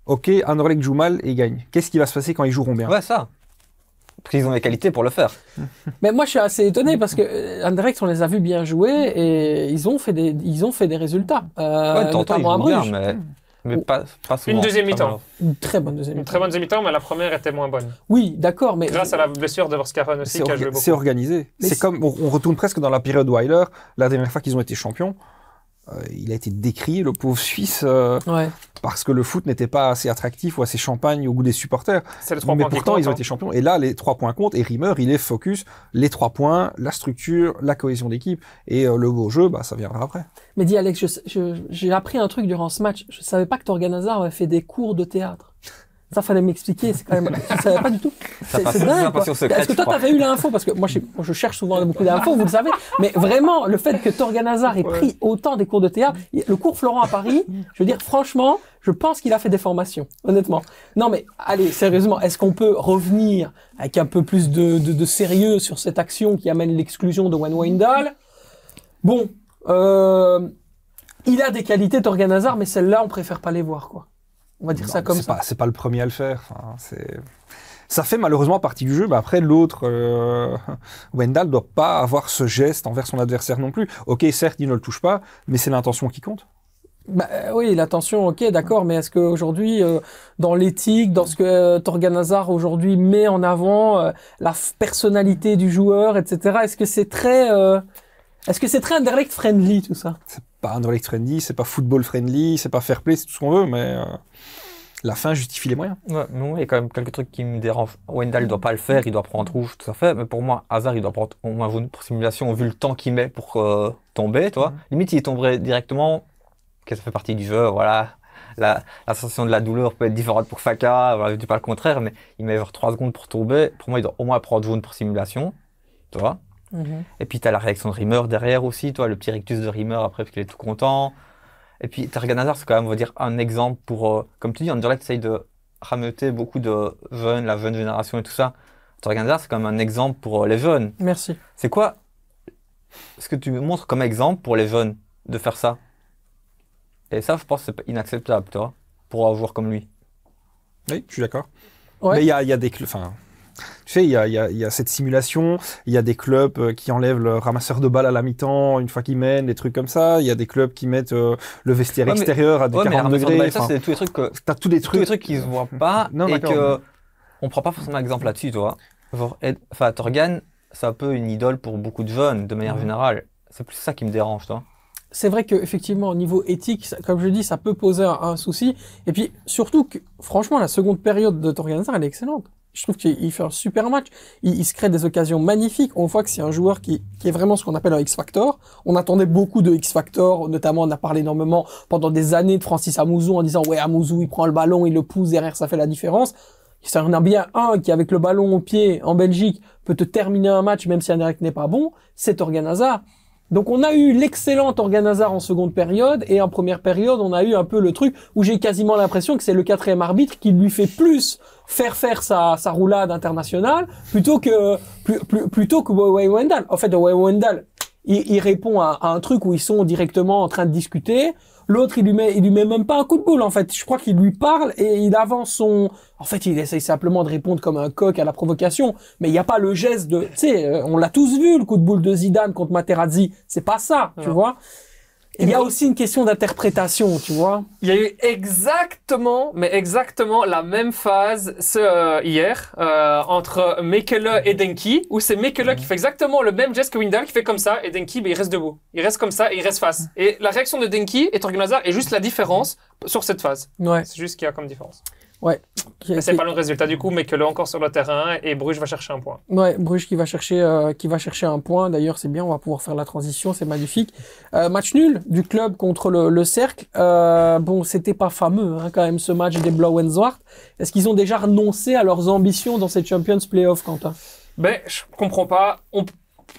ok, Anderlecht joue mal et gagne. Qu'est-ce qui va se passer quand ils joueront bien Ouais, ça. Parce qu'ils ont les qualités pour le faire. Mais moi, je suis assez étonné parce que euh, on les a vus bien jouer et ils ont fait des, ils ont fait des résultats. Euh, à une deuxième mi-temps. Une très bonne deuxième mi-temps. mais la première était moins bonne. Oui, d'accord, mais. Grâce à la blessure de aussi joué beaucoup. C'est organisé. C'est comme, on retourne presque dans la période Weiler, la dernière fois qu'ils ont été champions. Euh, il a été décrit, le pauvre Suisse, euh, parce que le foot n'était pas assez attractif ou assez champagne au goût des supporters. Mais pourtant, ils ont été hein. champions. Et là, les trois points comptent. Et Rimmer, il est focus, les trois points, la structure, la cohésion d'équipe. Et euh, le beau jeu, bah, ça viendra après. Mais dis Alex, j'ai appris un truc durant ce match. Je savais pas que Torgan Hazard avait fait des cours de théâtre. Ça, fallait m'expliquer. C'est quand même, je savais pas du tout. C'est dingue. Est-ce que toi, t'avais eu l'info Parce que moi je, cherche souvent beaucoup d'infos, vous le savez. Mais vraiment, le fait que Torgan Hazard ait pris autant des cours de théâtre, le cours Florent à Paris, je veux dire, franchement, je pense qu'il a fait des formations, honnêtement. Non, mais allez, sérieusement, est-ce qu'on peut revenir avec un peu plus de, sérieux sur cette action qui amène l'exclusion de Wayne Windall Bon, euh, il a des qualités, Torgan Hazard, mais celles-là, on préfère pas les voir, quoi. On va dire ça comme ça. C'est pas le premier à le faire. c'est ça fait malheureusement partie du jeu. Mais après, l'autre, euh, Wendal, ne doit pas avoir ce geste envers son adversaire non plus. Ok, certes, il ne le touche pas, mais c'est l'intention qui compte. Bah, euh, oui, l'intention, ok, d'accord, mais est-ce qu'aujourd'hui, euh, dans l'éthique, dans ce que euh, Hazard aujourd'hui met en avant, la personnalité du joueur, etc., est-ce que c'est très... Est-ce que c'est très indirect friendly tout ça pas android friendly, c'est pas football friendly, c'est pas fair play, c'est tout ce qu'on veut, mais euh, la fin justifie les moyens. Ouais, mais il y a quand même quelques trucs qui me dérangent. Wendell doit pas le faire, il doit prendre rouge, tout à fait, mais pour moi, hasard il doit prendre au moins une simulation, vu le temps qu'il met pour euh, tomber, toi. vois. Mhm. Limite, il tomberait directement, que ça fait partie du jeu, voilà. La, sensation de la douleur peut être différente pour Faka, voilà, je dis pas le contraire, mais il met genre 3 secondes pour tomber. Pour moi, il doit au moins prendre une pour simulation, tu vois. Mhm. Et puis, tu as la réaction de Rimmer derrière aussi, toi, le petit rectus de Rimmer après, parce qu'il est tout content. Et puis, Targan c'est quand même, on va dire, un exemple pour. Euh, comme tu dis, tu essayes de rameuter beaucoup de jeunes, la jeune génération et tout ça. Targan Hazard, c'est quand même un exemple pour euh, les jeunes. Merci. C'est quoi ce que tu montres comme exemple pour les jeunes de faire ça Et ça, je pense c'est inacceptable, toi, pour un joueur comme lui. Oui, je suis d'accord. Mais il y a, y a des. Enfin, tu sais, il y a, cette simulation, il y a des clubs euh, qui enlèvent le ramasseur de balles à la mi-temps une fois qu'ils mènent, des trucs comme ça. Il y a des clubs qui mettent euh, le vestiaire extérieur à des ouais, 40 degrés. De ça, c'est tous les trucs T'as tous des trucs. trucs qui se voient pas. non, et On prend pas forcément exemple là-dessus, toi. Enfin, Torgan, c'est un peu une idole pour beaucoup de jeunes, de manière générale. C'est plus ça qui me dérange, toi c'est vrai qu'effectivement, au niveau éthique, comme je dis, ça peut poser un, souci. Et puis, surtout que, franchement, la seconde période de Torgan elle est excellente je trouve qu'il fait un super match. Il, se crée des occasions magnifiques. On voit que c'est un joueur qui, est vraiment ce qu'on appelle un X-Factor. On attendait beaucoup de X-Factor, notamment on a parlé énormément pendant des années de Francis Amouzou en disant ouais Amouzou il prend le ballon, il le pousse derrière, ça fait la différence. y en a bien un qui avec le ballon au pied en Belgique peut te terminer un match même si un direct n'est pas bon, c'est Organ donc on a eu l'excellente Organazar en seconde période et en première période on a eu un peu le truc où j'ai quasiment l'impression que c'est le quatrième arbitre qui lui fait plus faire faire sa, roulade internationale plutôt que plutôt que En fait Wei il, répond à, un truc où ils sont directement en train de discuter. L'autre, il lui met, il lui met même pas un coup de boule, en fait. Je crois qu'il lui parle et il avance son, en fait, il essaye simplement de répondre comme un coq à la provocation. Mais il n'y a pas le geste de, tu sais, euh, on l'a tous vu, le coup de boule de Zidane contre Materazzi. C'est pas ça, tu vois. Il y a aussi une question d'interprétation, tu vois. Il y a eu exactement, mais exactement la même phase ce, euh, hier euh, entre Mekele et Denki, où c'est Mekele qui fait exactement le même geste que Windham, qui fait comme ça, et Denki, mais il reste debout. Il reste comme ça, il reste face. Et la réaction de Denki et Torgun est juste la différence sur cette phase. Ouais. C'est juste ce qu'il y a comme différence. Ouais. C'est pas le résultat du coup, mais que le encore sur le terrain et Bruges va chercher un point. Ouais, Bruges qui va chercher, euh, qui va chercher un point. D'ailleurs, c'est bien, on va pouvoir faire la transition, c'est magnifique. Euh, match nul du club contre le, Cercle. Euh, bon, c'était pas fameux hein, quand même ce match des Blauenzwart. Est-ce qu'ils ont déjà renoncé à leurs ambitions dans ces Champions Playoff, Quentin Ben, je comprends pas.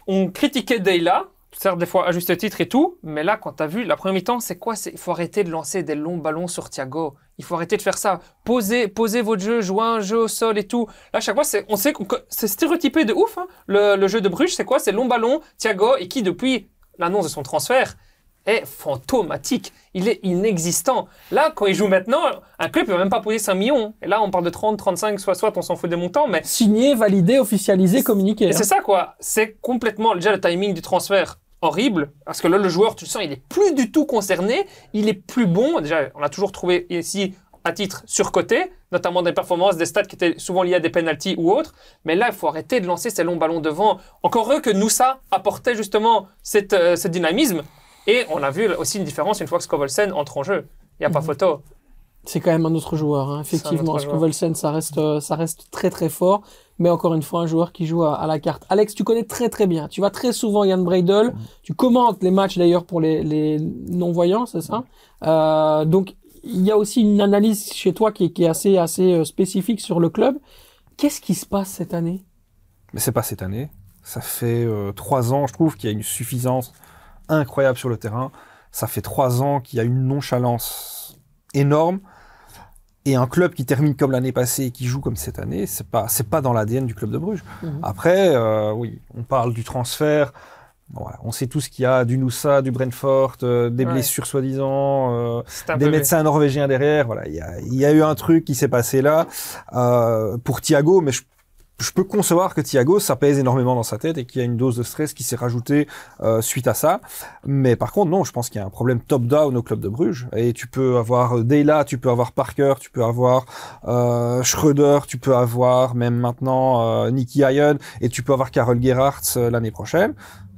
On, critiquait Deyla, certes des fois à juste titre et tout, mais là, quand t'as vu la première mi-temps, c'est quoi Il faut arrêter de lancer des longs ballons sur Thiago. Il faut arrêter de faire ça. Posez, posez votre jeu, jouez un jeu au sol et tout. Là, à chaque fois, on sait que c'est stéréotypé de ouf. Hein. Le, jeu de Bruges, c'est quoi C'est long ballon, Thiago, et qui, depuis l'annonce de son transfert, est fantomatique. Il est inexistant. Là, quand il joue maintenant, un club ne peut même pas poser 5 millions. Et là, on parle de 30, 35, soit, soit, on s'en fout des montants, mais. Signé, validé, officialisé, communiqué. Hein. C'est ça, quoi. C'est complètement, déjà, le timing du transfert horrible, parce que là, le joueur, tu le sens, il est plus du tout concerné, il est plus bon. Déjà, on a toujours trouvé ici à titre surcoté, notamment des performances, des stats qui étaient souvent liées à des penalties ou autres. Mais là, il faut arrêter de lancer ces longs ballons devant. Encore eux que Noussa apportait justement cette, euh, ce dynamisme. Et on a vu aussi une différence une fois que Scovolsen entre en jeu. Il n'y a pas mhm. photo. C'est quand même un autre joueur, hein, effectivement. Scovolsen, ça reste, euh, ça reste très très fort mais encore une fois, un joueur qui joue à, la carte. Alex, tu connais très très bien. Tu vas très souvent Yann Breidel. Mm. Tu commentes les matchs d'ailleurs pour les, non-voyants, c'est ça euh, Donc, il y a aussi une analyse chez toi qui, est assez, assez euh, spécifique sur le club. Qu'est-ce qui se passe cette année Mais c'est pas cette année. Ça fait euh, trois ans, je trouve, qu'il y a une suffisance incroyable sur le terrain. Ça fait trois ans qu'il y a une nonchalance énorme. Et un club qui termine comme l'année passée et qui joue comme cette année, c'est pas pas dans l'ADN du club de Bruges. Mhm. Après, euh, oui, on parle du transfert. on sait tout ce qu'il y a du Noussa, du Brentford, euh, des blessures soi-disant, euh, des médecins norvégiens derrière. Voilà, il y a, y a, eu un truc qui s'est passé là pour Thiago, mais je je peux concevoir que Thiago, ça pèse énormément dans sa tête et qu'il y a une dose de stress qui s'est rajoutée euh, suite à ça. Mais par contre, non, je pense qu'il y a un problème top-down au club de Bruges. Et tu peux avoir euh, Deyla, tu peux avoir Parker, tu peux avoir euh, Schroeder, tu peux avoir même maintenant Nicky Hayen et tu peux avoir Carol Gerhardt l'année prochaine.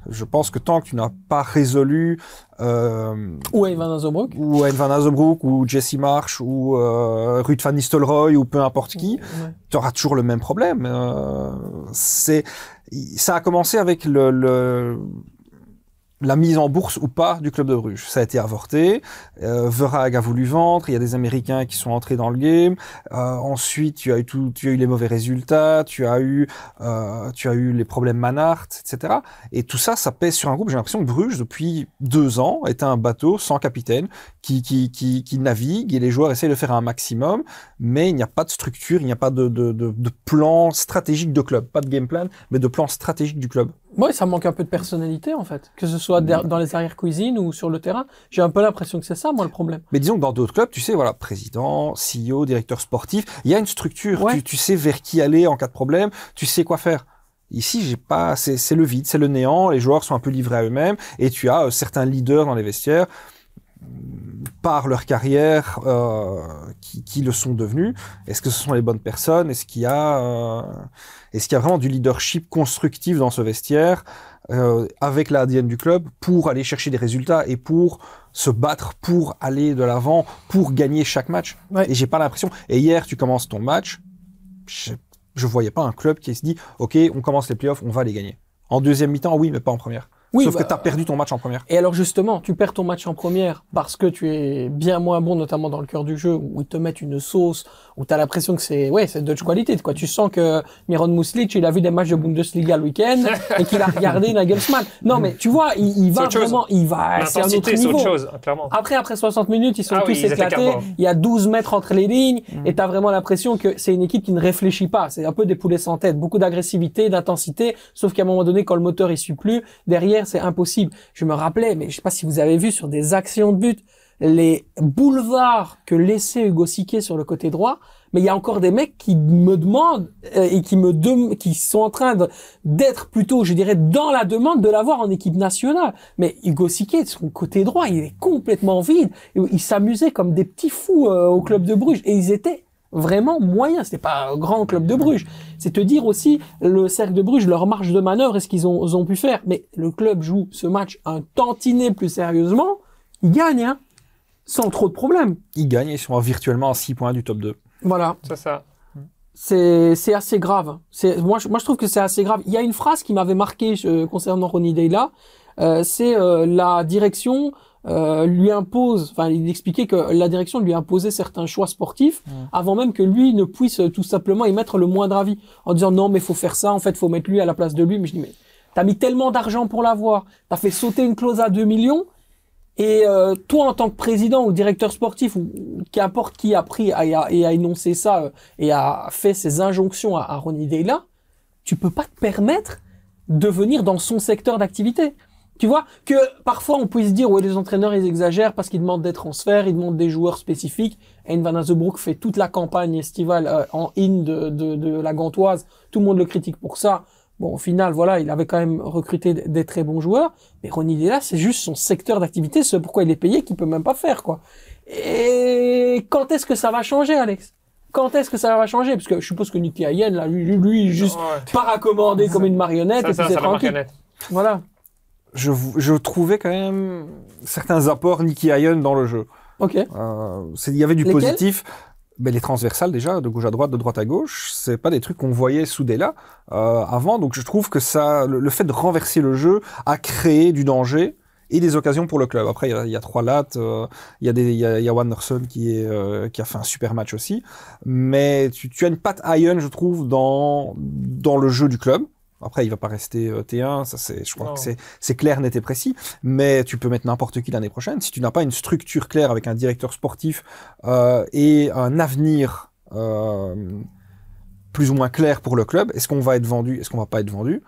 Je pense que tant que tu n'as pas résolu... Euh, ou Evan Van Ou Evan ou Jesse Marsh, ou euh, Ruth Van Nistelrooy, ou peu importe qui, tu auras toujours le même problème. Euh, c'est, ça a commencé avec le, le la mise en bourse ou pas du club de Bruges. Ça a été avorté. Euh, Verag a voulu vendre. Il y a des Américains qui sont entrés dans le game. Euh, ensuite, tu as eu tout, tu as eu les mauvais résultats. Tu as eu, euh, tu as eu les problèmes Manart, etc. Et tout ça, ça pèse sur un groupe. J'ai l'impression que Bruges, depuis deux ans, est un bateau sans capitaine qui, qui, qui, qui navigue et les joueurs essayent de faire un maximum, mais il n'y a pas de structure, il n'y a pas de, de, de, de plan stratégique de club, pas de game plan, mais de plan stratégique du club moi ça manque un peu de personnalité en fait, que ce soit bah. dans les arrières-cuisines ou sur le terrain. J'ai un peu l'impression que c'est ça, moi, le problème. Mais disons que dans d'autres clubs, tu sais, voilà, président, CEO, directeur sportif, il y a une structure. Tu, sais vers qui aller en cas de problème, tu sais quoi faire. Ici, j'ai pas, c'est le vide, c'est le néant. Les joueurs sont un peu livrés à eux-mêmes, et tu as euh, certains leaders dans les vestiaires par leur carrière euh, qui, le sont devenus Est-ce que ce sont les bonnes personnes Est-ce qu'il y, a, euh, qu'il y vraiment du leadership constructif dans ce vestiaire euh, avec l'ADN du club pour aller chercher des résultats et pour se battre, pour aller de l'avant, pour gagner chaque match Et j'ai pas l'impression. Et hier, tu commences ton match, je, ne voyais pas un club qui se dit Ok, on commence les playoffs, on va les gagner. En deuxième mi-temps, oui, mais pas en première. Oui, Sauf que bah, tu as perdu ton match en première. Et alors justement, tu perds ton match en première parce que tu es bien moins bon, notamment dans le cœur du jeu, où ils te mettent une sauce, où tu as l'impression que c'est ouais, c'est Dutch qualité. Quoi. Tu sens que Miron Muslic, il a vu des matchs de Bundesliga le week-end et qu'il a regardé Nagelsmann. Non, mais tu vois, il, va vraiment, il va, c'est un autre niveau. chose, Après, après 60 minutes, ils sont ah tous éclatés. Il y a 12 mètres entre les lignes mm. et tu as vraiment l'impression que c'est une équipe qui ne réfléchit pas. C'est un peu des poulets sans tête, beaucoup d'agressivité, d'intensité. Sauf qu'à un moment donné, quand le moteur il suit plus, derrière c'est impossible. Je me rappelais, mais je sais pas si vous avez vu sur des actions de but, les boulevards que laissait Hugo Siquet sur le côté droit, mais il y a encore des mecs qui me demandent euh, et qui me qui sont en train d'être plutôt, je dirais, dans la demande de l'avoir en équipe nationale. Mais Hugo Siquet, son côté droit, il est complètement vide. Il s'amusaient comme des petits fous euh, au club de Bruges et ils étaient vraiment moyen. c'est pas un grand club de Bruges. C'est te dire aussi le cercle de Bruges, leur marge de manœuvre et ce qu'ils ont, ont, pu faire. Mais le club joue ce match un tantinet plus sérieusement. Il gagne, hein, sans trop de problèmes. Ils gagnent et ils sont virtuellement à 6 points du top 2. Voilà. C'est ça. C'est assez grave. Moi je, moi, je trouve que c'est assez grave. Il y a une phrase qui m'avait marqué concernant Ronnie Deyla. Euh, c'est euh, la direction euh, lui impose, enfin il expliquait que la direction lui imposait certains choix sportifs avant même que lui ne puisse euh, tout simplement y mettre le moindre avis en disant non mais faut faire ça, en fait faut mettre lui à la place de lui. Mais je dis mais t'as mis tellement d'argent pour l'avoir, t'as fait sauter une clause à 2 millions et euh, toi en tant que président ou directeur sportif ou qu'importe qui a pris et a, énoncé ça et a fait ses injonctions à, à Ronnie Deyla, tu peux pas te permettre de venir dans son secteur d'activité. Tu vois que parfois on puisse dire ouais les entraîneurs ils exagèrent parce qu'ils demandent des transferts, ils demandent des joueurs spécifiques. Ayn Van Azebroek fait toute la campagne estivale euh, en inde de, la Gantoise. Tout le monde le critique pour ça. Bon, au final, voilà, il avait quand même recruté des très bons joueurs. Mais Ronny là c'est juste son secteur d'activité, ce pourquoi il est payé, qu'il peut même pas faire, quoi. Et quand est-ce que ça va changer, Alex quand est-ce que ça va changer Parce que je suppose que Nicky Hayen, là, lui, lui, juste pas raccommandé comme une marionnette ça, et c'est Voilà je, je, trouvais quand même certains apports Nicky Ion dans le jeu. Ok. Euh, il y avait du positif. Ben, les transversales déjà, de gauche à droite, de droite à gauche, c'est pas des trucs qu'on voyait soudés là euh, avant. Donc je trouve que ça, le, fait de renverser le jeu a créé du danger et des occasions pour le club. Après, il y, a trois lattes, euh, il y a des, il y, a, y Wanderson qui est euh, qui a fait un super match aussi. Mais tu, tu as une patte Hayen, je trouve, dans dans le jeu du club. Après, il va pas rester euh, T1, ça c'est, je crois que c'est, clair, net précis. Mais tu peux mettre n'importe qui l'année prochaine. Si tu n'as pas une structure claire avec un directeur sportif euh, et un avenir euh, plus ou moins clair pour le club, est-ce qu'on va être vendu, est-ce qu'on va pas être vendu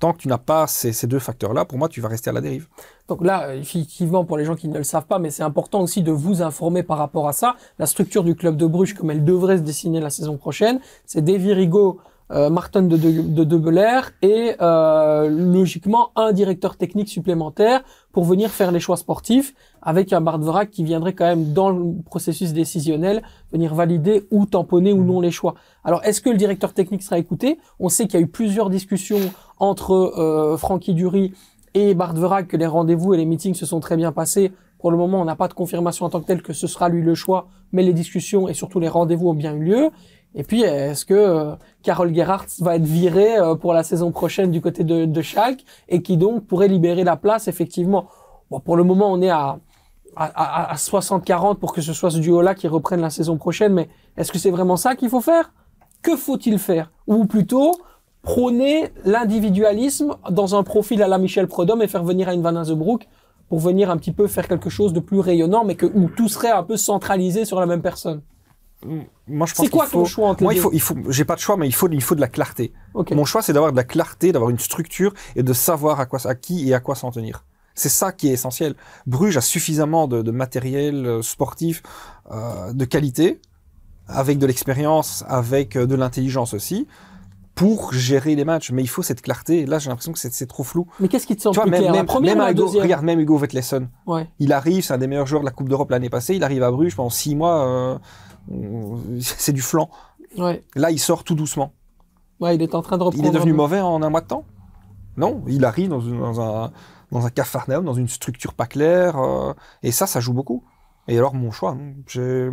Tant que tu n'as pas ces, deux facteurs-là, pour moi, tu vas rester à la dérive. Donc là, effectivement, pour les gens qui ne le savent pas, mais c'est important aussi de vous informer par rapport à ça. La structure du club de Bruges, comme elle devrait se dessiner la saison prochaine, c'est Davy Rigaud euh, Martin de, de, de et euh, logiquement un directeur technique supplémentaire pour venir faire les choix sportifs avec un Bardvrak qui viendrait quand même dans le processus décisionnel venir valider ou tamponner ou non les choix. Alors est-ce que le directeur technique sera écouté On sait qu'il y a eu plusieurs discussions entre euh, Francky Dury et Bardvrak que les rendez-vous et les meetings se sont très bien passés. Pour le moment, on n'a pas de confirmation en tant que tel que ce sera lui le choix, mais les discussions et surtout les rendez-vous ont bien eu lieu. Et puis, est-ce que euh, Carol Gerhardt va être virée euh, pour la saison prochaine du côté de, de Schalke et qui donc pourrait libérer la place effectivement bon, Pour le moment, on est à, à, 60-40 pour que ce soit ce duo-là qui reprenne la saison prochaine, mais est-ce que c'est vraiment ça qu'il faut faire Que faut-il faire Ou plutôt prôner l'individualisme dans un profil à la Michel Prodom et faire venir à une Van pour venir un petit peu faire quelque chose de plus rayonnant, mais que, où tout serait un peu centralisé sur la même personne Mm. moi je C'est quoi ton choix Moi, il faut, il faut, j'ai pas de choix, mais il faut, il faut de la clarté. Mon choix, c'est d'avoir de la clarté, d'avoir une structure et de savoir à quoi, à qui et à quoi s'en tenir. C'est ça qui est essentiel. Bruges a suffisamment de, matériel euh, sportif euh, de qualité, avec de l'expérience, avec euh, de l'intelligence aussi, pour gérer les matchs. Mais il faut cette clarté. Là, j'ai l'impression que c'est trop flou. Mais qu'est-ce qui te semble clair, même, Hugo, Regarde, même Hugo Il arrive, c'est un des meilleurs joueurs de la Coupe d'Europe l'année passée. Il arrive à Bruges pendant six mois c'est du flanc. Là, il sort tout doucement. il est en train de Il est devenu mauvais en un mois de temps Non, il arrive dans, dans un dans dans une structure pas claire, euh, et ça, ça joue beaucoup. Et alors, mon choix, hein, Je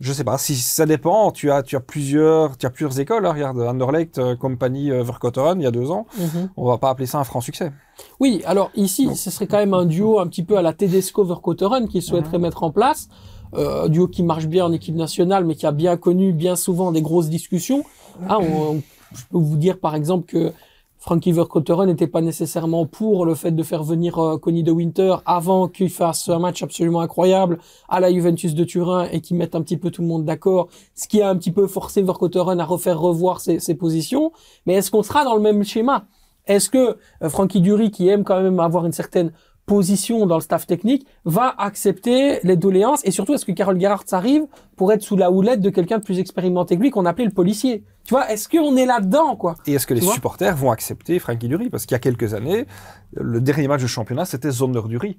je sais pas, si ça dépend, tu as, tu as plusieurs, tu as plusieurs écoles, hein, regarde, euh, Compagnie euh, Verkotteren, il y a deux ans, mhm. on va pas appeler ça un franc succès. Oui, alors ici, ce serait quand même un duo un petit peu à la Tedesco Verkotteren qui mhm. souhaiterait mettre en place euh, duo qui marche bien en équipe nationale, mais qui a bien connu bien souvent des grosses discussions. Ah, on, je peux vous dire par exemple que Frankie Verkotteren n'était pas nécessairement pour le fait de faire venir euh, Connie de Winter avant qu'il fasse un match absolument incroyable à la Juventus de Turin et qu'il mette un petit peu tout le monde d'accord, ce qui a un petit peu forcé Verkotteren à refaire revoir ses, ses positions. Mais est-ce qu'on sera dans le même schéma Est-ce que euh, Frankie Dury, qui aime quand même avoir une certaine position dans le staff technique va accepter les doléances et surtout est-ce que Carole Gerhardt arrive pour être sous la houlette de quelqu'un de plus expérimenté que lui qu'on appelait le policier tu vois est-ce qu'on est là dedans quoi et est-ce que les supporters vont accepter Frankie Dury parce qu'il y a quelques années le dernier match de championnat c'était Zomner Dury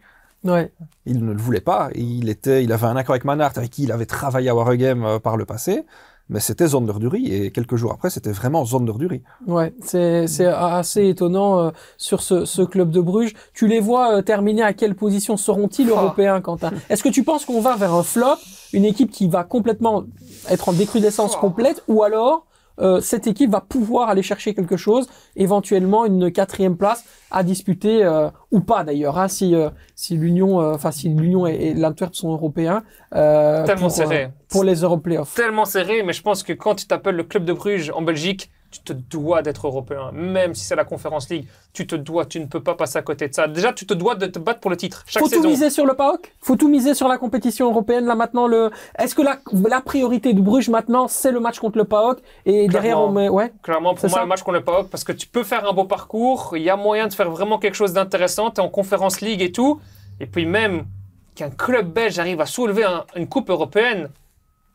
Il ne le voulait pas. Il était, il avait un accord avec Manart avec qui il avait travaillé à Wargame euh, par le passé mais c'était Zander et quelques jours après, c'était vraiment zone Zander Ouais, c'est assez étonnant euh, sur ce, ce, club de Bruges. Tu les vois euh, terminer à quelle position seront-ils européens, oh. européens, Quentin Est-ce que tu penses qu'on va vers un flop, une équipe qui va complètement être en décrudescence oh. complète, ou alors euh, cette équipe va pouvoir aller chercher quelque chose, éventuellement une quatrième place à disputer euh, ou pas d'ailleurs, hein, si euh, si l'Union, enfin l'Union et, l'Antwerp sont européens. tellement pour, serré. pour les Europlayoffs. Tellement serré, mais je pense que quand tu t'appelles le club de Bruges en Belgique, tu te dois d'être européen. Même si c'est la Conférence League, tu te dois, tu ne peux pas passer à côté de ça. Déjà, tu te dois de te battre pour le titre. Chaque Faut tout miser sur le PAOK. Faut tout miser sur la compétition européenne. Là maintenant, le. Est-ce que la, la priorité de Bruges maintenant, c'est le match contre le PAOC et clairement, derrière ouais. Clairement, pour moi, le match contre le PAOC, parce que tu peux faire un beau parcours. Il y a moyen de faire vraiment quelque chose d'intéressant. es en Conférence League et tout. Et puis même qu'un club belge arrive à soulever une coupe européenne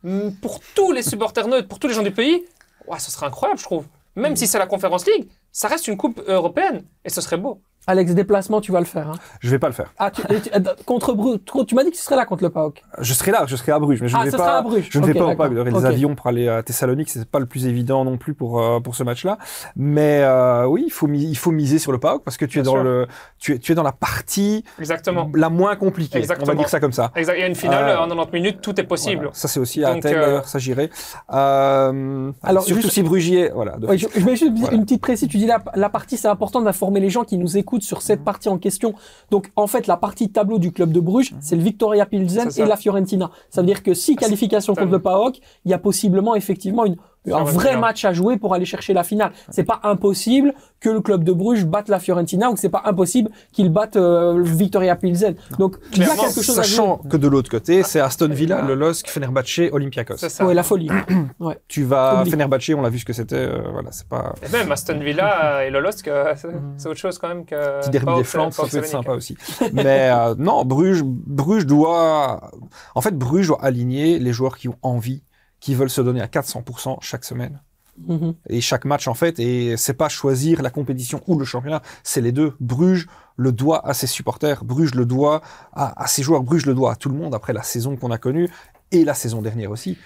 mm, pour tous les supporters neutres, pour tous les gens du pays ouais, ce serait incroyable, je trouve. Même si c'est la Conférence League, ça reste une coupe européenne et ce serait beau. Alex, déplacement, tu vas le faire. Hein. Je vais pas le faire. Ah, tu, euh, contre Bruges, tu m'as dit que tu serais là contre le PAOK. Je serai là, je serai à Bruges, mais je ah, ne vais pas. À Bruges. Je ne vais pas au aurait des avions pour aller à Thessalonique, c'est pas le plus évident non plus pour euh, pour ce match-là. Mais euh, oui, il faut il faut miser sur le PAOK parce que tu es dans le tu es, tu es dans la partie Exactement. la moins compliquée. On va dire ça comme ça. Il y a une finale en 90 minutes, tout est possible. Ça c'est aussi à heure, ça j'irai. alors surtout juste, si Brugier, voilà. je, mets juste une petite précision. Tu dis la, la partie, c'est important d'informer les gens qui nous écoutent sur cette partie en question. Donc en fait, la partie tableau du club de Bruges, mhm. c'est le Victoria Pilsen et la Fiorentina. Ça veut dire que si ah, qualification contre le PAOK, il y a possiblement effectivement une un vrai match à jouer pour aller chercher la finale. C'est pas impossible que le club de Bruges batte la Fiorentina ou que c'est pas impossible qu'il batte euh, Victoria Pilsen. Donc il y a quelque chose sachant à que de l'autre côté, ah. c'est Aston Villa, le LOSC, Fenerbahçe, Olympiakos. C'est ça. la folie. ouais. Tu vas Fenerbahçe, on l'a vu ce que c'était. Euh, voilà, c'est pas. Et même Aston Villa et le c'est autre chose quand même que. Petit derby des flancs, ça peut être sympa aussi. Mais euh, non, Bruges, Bruges doit. En fait, Bruges doit aligner les joueurs qui ont envie qui veulent se donner à 400% chaque semaine. Mhm. Et chaque match, en fait, et c'est pas choisir la compétition ou le championnat, c'est les deux. Bruges le doit à ses supporters, Bruges le doit à, ses joueurs, Bruges le doit à tout le monde après la saison qu'on a connue et la saison dernière aussi.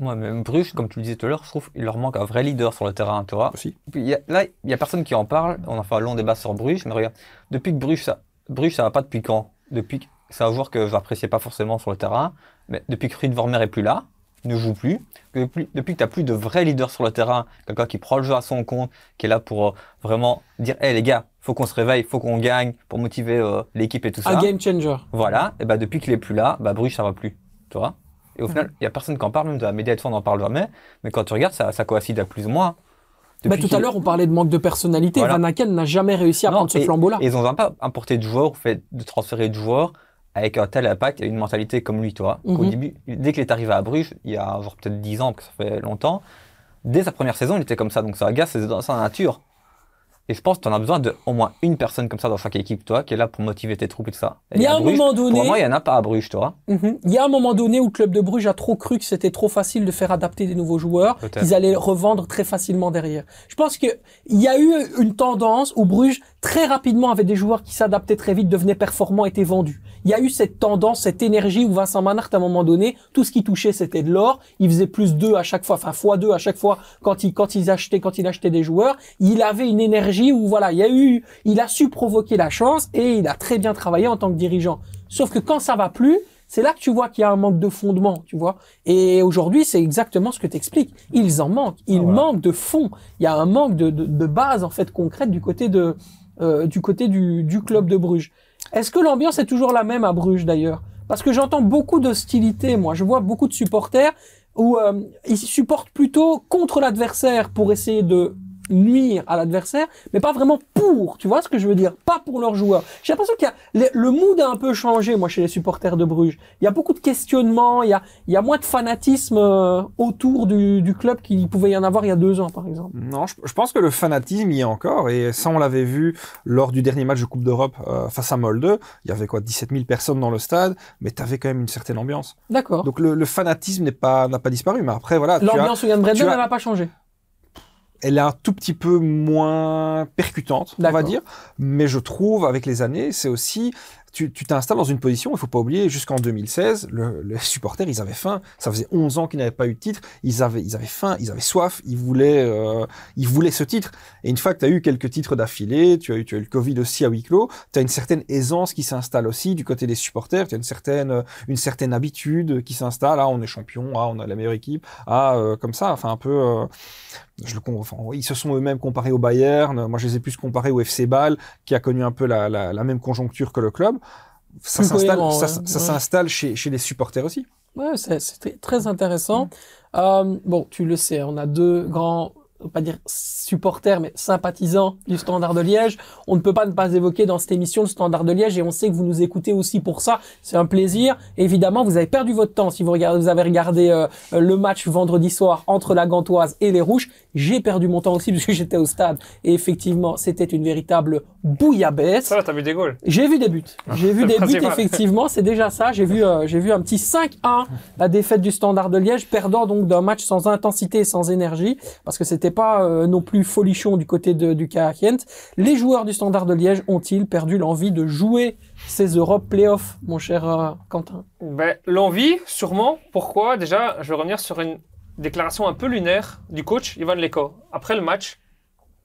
Moi, même Bruges, comme tu le disais tout à l'heure, je trouve qu'il leur manque un vrai leader sur le terrain, tu Aussi. Puis, là, il y a personne qui en parle. On a fait un long débat sur Bruges, mais regarde, depuis que Bruges, ça, Bruges, ça va pas depuis quand Depuis c'est un joueur que j'appréciais pas forcément sur le terrain, mais depuis que Fried Vormer est plus là, ne joue plus, depuis, que tu n'as plus de vrai leader sur le terrain, quelqu'un qui prend le jeu à son compte, qui est là pour euh, vraiment dire Hé hey, les gars, faut qu'on se réveille, faut qu'on gagne, pour motiver euh, l'équipe et tout ça. Un game changer. Voilà, et bah depuis qu'il est plus là, bah Bruges ça va plus, tu vois. Et au final, il n'y a personne qui en parle, même de la média, on n'en parle jamais, mais quand tu regardes, ça, ça coïncide à plus ou moins. Bah, tout à l'heure, on parlait de manque de personnalité. Voilà. Van Aken n'a jamais réussi à prendre ce flambeau-là. Ils n'ont pas importé de joueurs ou fait de transférer de joueurs avec un tel impact et une mentalité comme lui, toi. Au mhm. début, dès qu'il est arrivé à Bruges, il y a peut-être 10 ans, que ça fait longtemps, dès sa première saison, il était comme ça. Donc ça un gars, c'est dans sa nature. Et je pense que tu en as besoin de au moins une personne comme ça dans chaque équipe, toi, qui est là pour motiver tes troupes et tout ça. il y a un moment donné. Pour moi, il n'y en a pas à Bruges, toi. Mhm. Il y a un moment donné où le club de Bruges a trop cru que c'était trop facile de faire adapter des nouveaux joueurs, qu'ils allaient revendre très facilement derrière. Je pense qu'il y a eu une tendance où Bruges très rapidement avec des joueurs qui s'adaptaient très vite, devenaient performants, étaient vendus. Il y a eu cette tendance, cette énergie où Vincent Manart, à un moment donné, tout ce qui touchait, c'était de l'or. Il faisait plus deux à chaque fois, enfin, fois deux à chaque fois quand il, quand ils achetaient, quand il achetait des joueurs. Il avait une énergie où, voilà, il y a eu, il a su provoquer la chance et il a très bien travaillé en tant que dirigeant. Sauf que quand ça va plus, c'est là que tu vois qu'il y a un manque de fondement, tu vois. Et aujourd'hui, c'est exactement ce que t'expliques. Ils en manquent. Ils ah, manquent de fond. Il y a un manque de, de, de base, en fait, concrète du côté de, euh, du côté du, club de Bruges. Est-ce que l'ambiance est toujours la même à Bruges d'ailleurs Parce que j'entends beaucoup d'hostilité, moi. Je vois beaucoup de supporters où euh, ils supportent plutôt contre l'adversaire pour essayer de nuire à l'adversaire, mais pas vraiment pour, tu vois ce que je veux dire Pas pour leurs joueurs. J'ai l'impression qu'il le mood a un peu changé, moi, chez les supporters de Bruges. Il y a beaucoup de questionnements, il y a, moins de fanatisme euh, autour du, club qu'il pouvait y en avoir il y a deux ans, par exemple. Non, je, pense que le fanatisme y est encore, et ça, on l'avait vu lors du dernier match de Coupe d'Europe euh, face à Molde. Il y avait quoi, 17 000 personnes dans le stade, mais tu avais quand même une certaine ambiance. D'accord. Donc le, fanatisme n'est pas, n'a pas disparu, mais après, voilà. L'ambiance Yann elle n'a pas changé elle est un tout petit peu moins percutante, on va dire. Mais je trouve, avec les années, c'est aussi tu t'installes dans une position, il ne faut pas oublier, jusqu'en 2016, le, les supporters, ils avaient faim. Ça faisait 11 ans qu'ils n'avaient pas eu de titre. Ils avaient, ils avaient faim, ils avaient soif, ils voulaient, euh, ils voulaient ce titre. Et une fois que tu as eu quelques titres d'affilée, tu as, eu, le Covid aussi à huis clos, tu as une certaine aisance qui s'installe aussi du côté des supporters. Tu as une certaine, euh, une certaine habitude qui s'installe. Ah, on est champion, ah, on a la meilleure équipe, ah, euh, comme ça. Enfin, un peu. je le, enfin, ils se sont eux-mêmes comparés au Bayern. Moi, je les ai plus comparés au FC Bâle, qui a connu un peu la même conjoncture que le club ça s'installe chez, les supporters aussi. Ouais, c'est très intéressant. Euh, bon, tu le sais, on a deux grands euh, pas dire supporter, mais sympathisant du Standard de Liège. On ne peut pas ne pas évoquer dans cette émission le Standard de Liège et on sait que vous nous écoutez aussi pour ça. C'est un plaisir. Évidemment, vous avez perdu votre temps si vous, regardez, vous avez regardé euh, euh, le match vendredi soir entre la Gantoise et les Rouges. J'ai perdu mon temps aussi parce que j'étais au stade et effectivement, c'était une véritable bouillabaisse. Ça, t'as vu des goals J'ai vu des buts. J'ai vu des buts. Effectivement, c'est déjà ça. J'ai vu, j'ai vu un petit 5-1 la défaite du Standard de Liège, perdant donc d'un match sans intensité et sans énergie parce que c'était pas euh, non plus folichon du côté de, du cas Les joueurs du Standard de Liège ont-ils perdu l'envie de jouer ces Europe Playoffs, mon cher euh, Quentin ben, L'envie, sûrement. Pourquoi Déjà, je vais revenir sur une déclaration un peu lunaire du coach Ivan Leko après le match,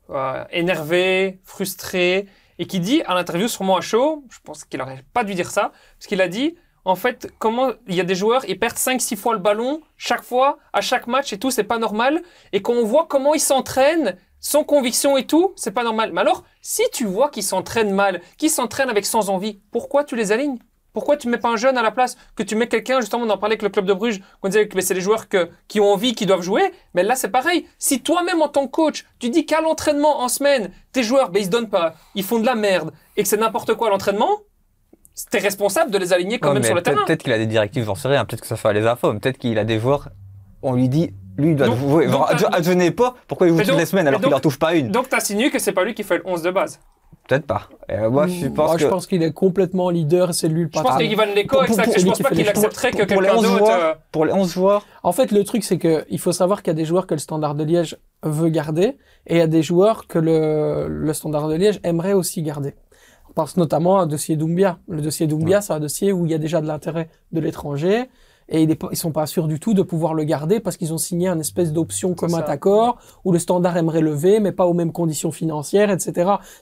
euh, énervé, frustré, et qui dit à l'interview, sûrement à chaud, je pense qu'il n'aurait pas dû dire ça, ce qu'il a dit en fait, comment il y a des joueurs, ils perdent 5-6 fois le ballon, chaque fois, à chaque match et tout, c'est pas normal. Et quand on voit comment ils s'entraînent, sans conviction et tout, c'est pas normal. Mais alors, si tu vois qu'ils s'entraînent mal, qu'ils s'entraînent avec sans envie, pourquoi tu les alignes Pourquoi tu mets pas un jeune à la place Que tu mets quelqu'un, justement, on en parlait avec le club de Bruges, qu'on disait que c'est les joueurs qui ont envie, qui doivent jouer. Mais là, c'est pareil. Si toi-même, en tant que coach, tu dis qu'à l'entraînement en semaine, tes joueurs, ben, ils se donnent pas, ils font de la merde, et que c'est n'importe quoi l'entraînement, c'était responsable de les aligner quand même sur le terrain. Peut-être qu'il a des directives, j'en sais rien. Peut-être que ça fait à les infos. Peut-être qu'il a des joueurs. On lui dit, lui, il doit donc, jouer. Donc, pas, pourquoi il joue toutes les semaines alors qu'il n'en touche pas une Donc, as signé que c'est pas lui qui fait le 11 de base Peut-être pas. Euh, moi, je pense moi, que... je pense qu'il est complètement leader, c'est lui le patron. Je pense qu'il va l'écho, exact. Je pense pas qu'il accepterait que quelqu'un d'autre. Pour les 11 euh, joueurs. En fait, le truc, c'est qu'il faut savoir qu'il y a des joueurs que le Standard de Liège veut garder et il y a des joueurs que le, le Standard de Liège aimerait aussi garder. Parce notamment à un dossier d'Umbia, Le dossier d'Umbia, c'est un dossier où il y a déjà de l'intérêt de l'étranger et ils ne sont pas sûrs du tout de pouvoir le garder parce qu'ils ont signé une espèce d'option commun d'accord où le standard aimerait lever mais pas aux mêmes conditions financières, etc.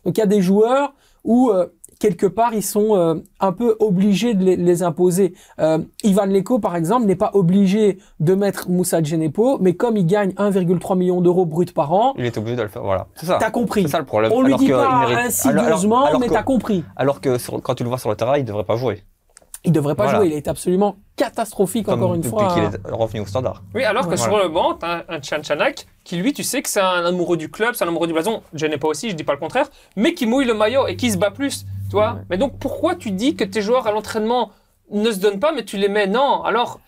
Donc il y a des joueurs où euh, quelque part, ils sont euh, un peu obligés de les, imposer. Euh, Ivan Leko, par exemple, n'est pas obligé de mettre Moussa Djenepo, mais comme il gagne 1,3 million d'euros brut par an... Il est obligé de le faire, voilà. C'est ça. T'as compris. C'est ça le problème. On lui dit pas insidieusement, alors, mais t'as compris. Alors que quand tu le vois sur le terrain, il devrait pas jouer. Il devrait pas jouer, il est absolument catastrophique encore une fois. Depuis qu'il est revenu au standard. Oui, alors que sur le banc, t'as un Tchanchanak qui lui, tu sais que c'est un amoureux du club, c'est un amoureux du blason, je aussi, je dis pas le contraire, mais qui mouille le maillot et qui se bat plus. Mais donc pourquoi tu dis que tes joueurs à l'entraînement ne se donnent pas, mais tu les mets Non, alors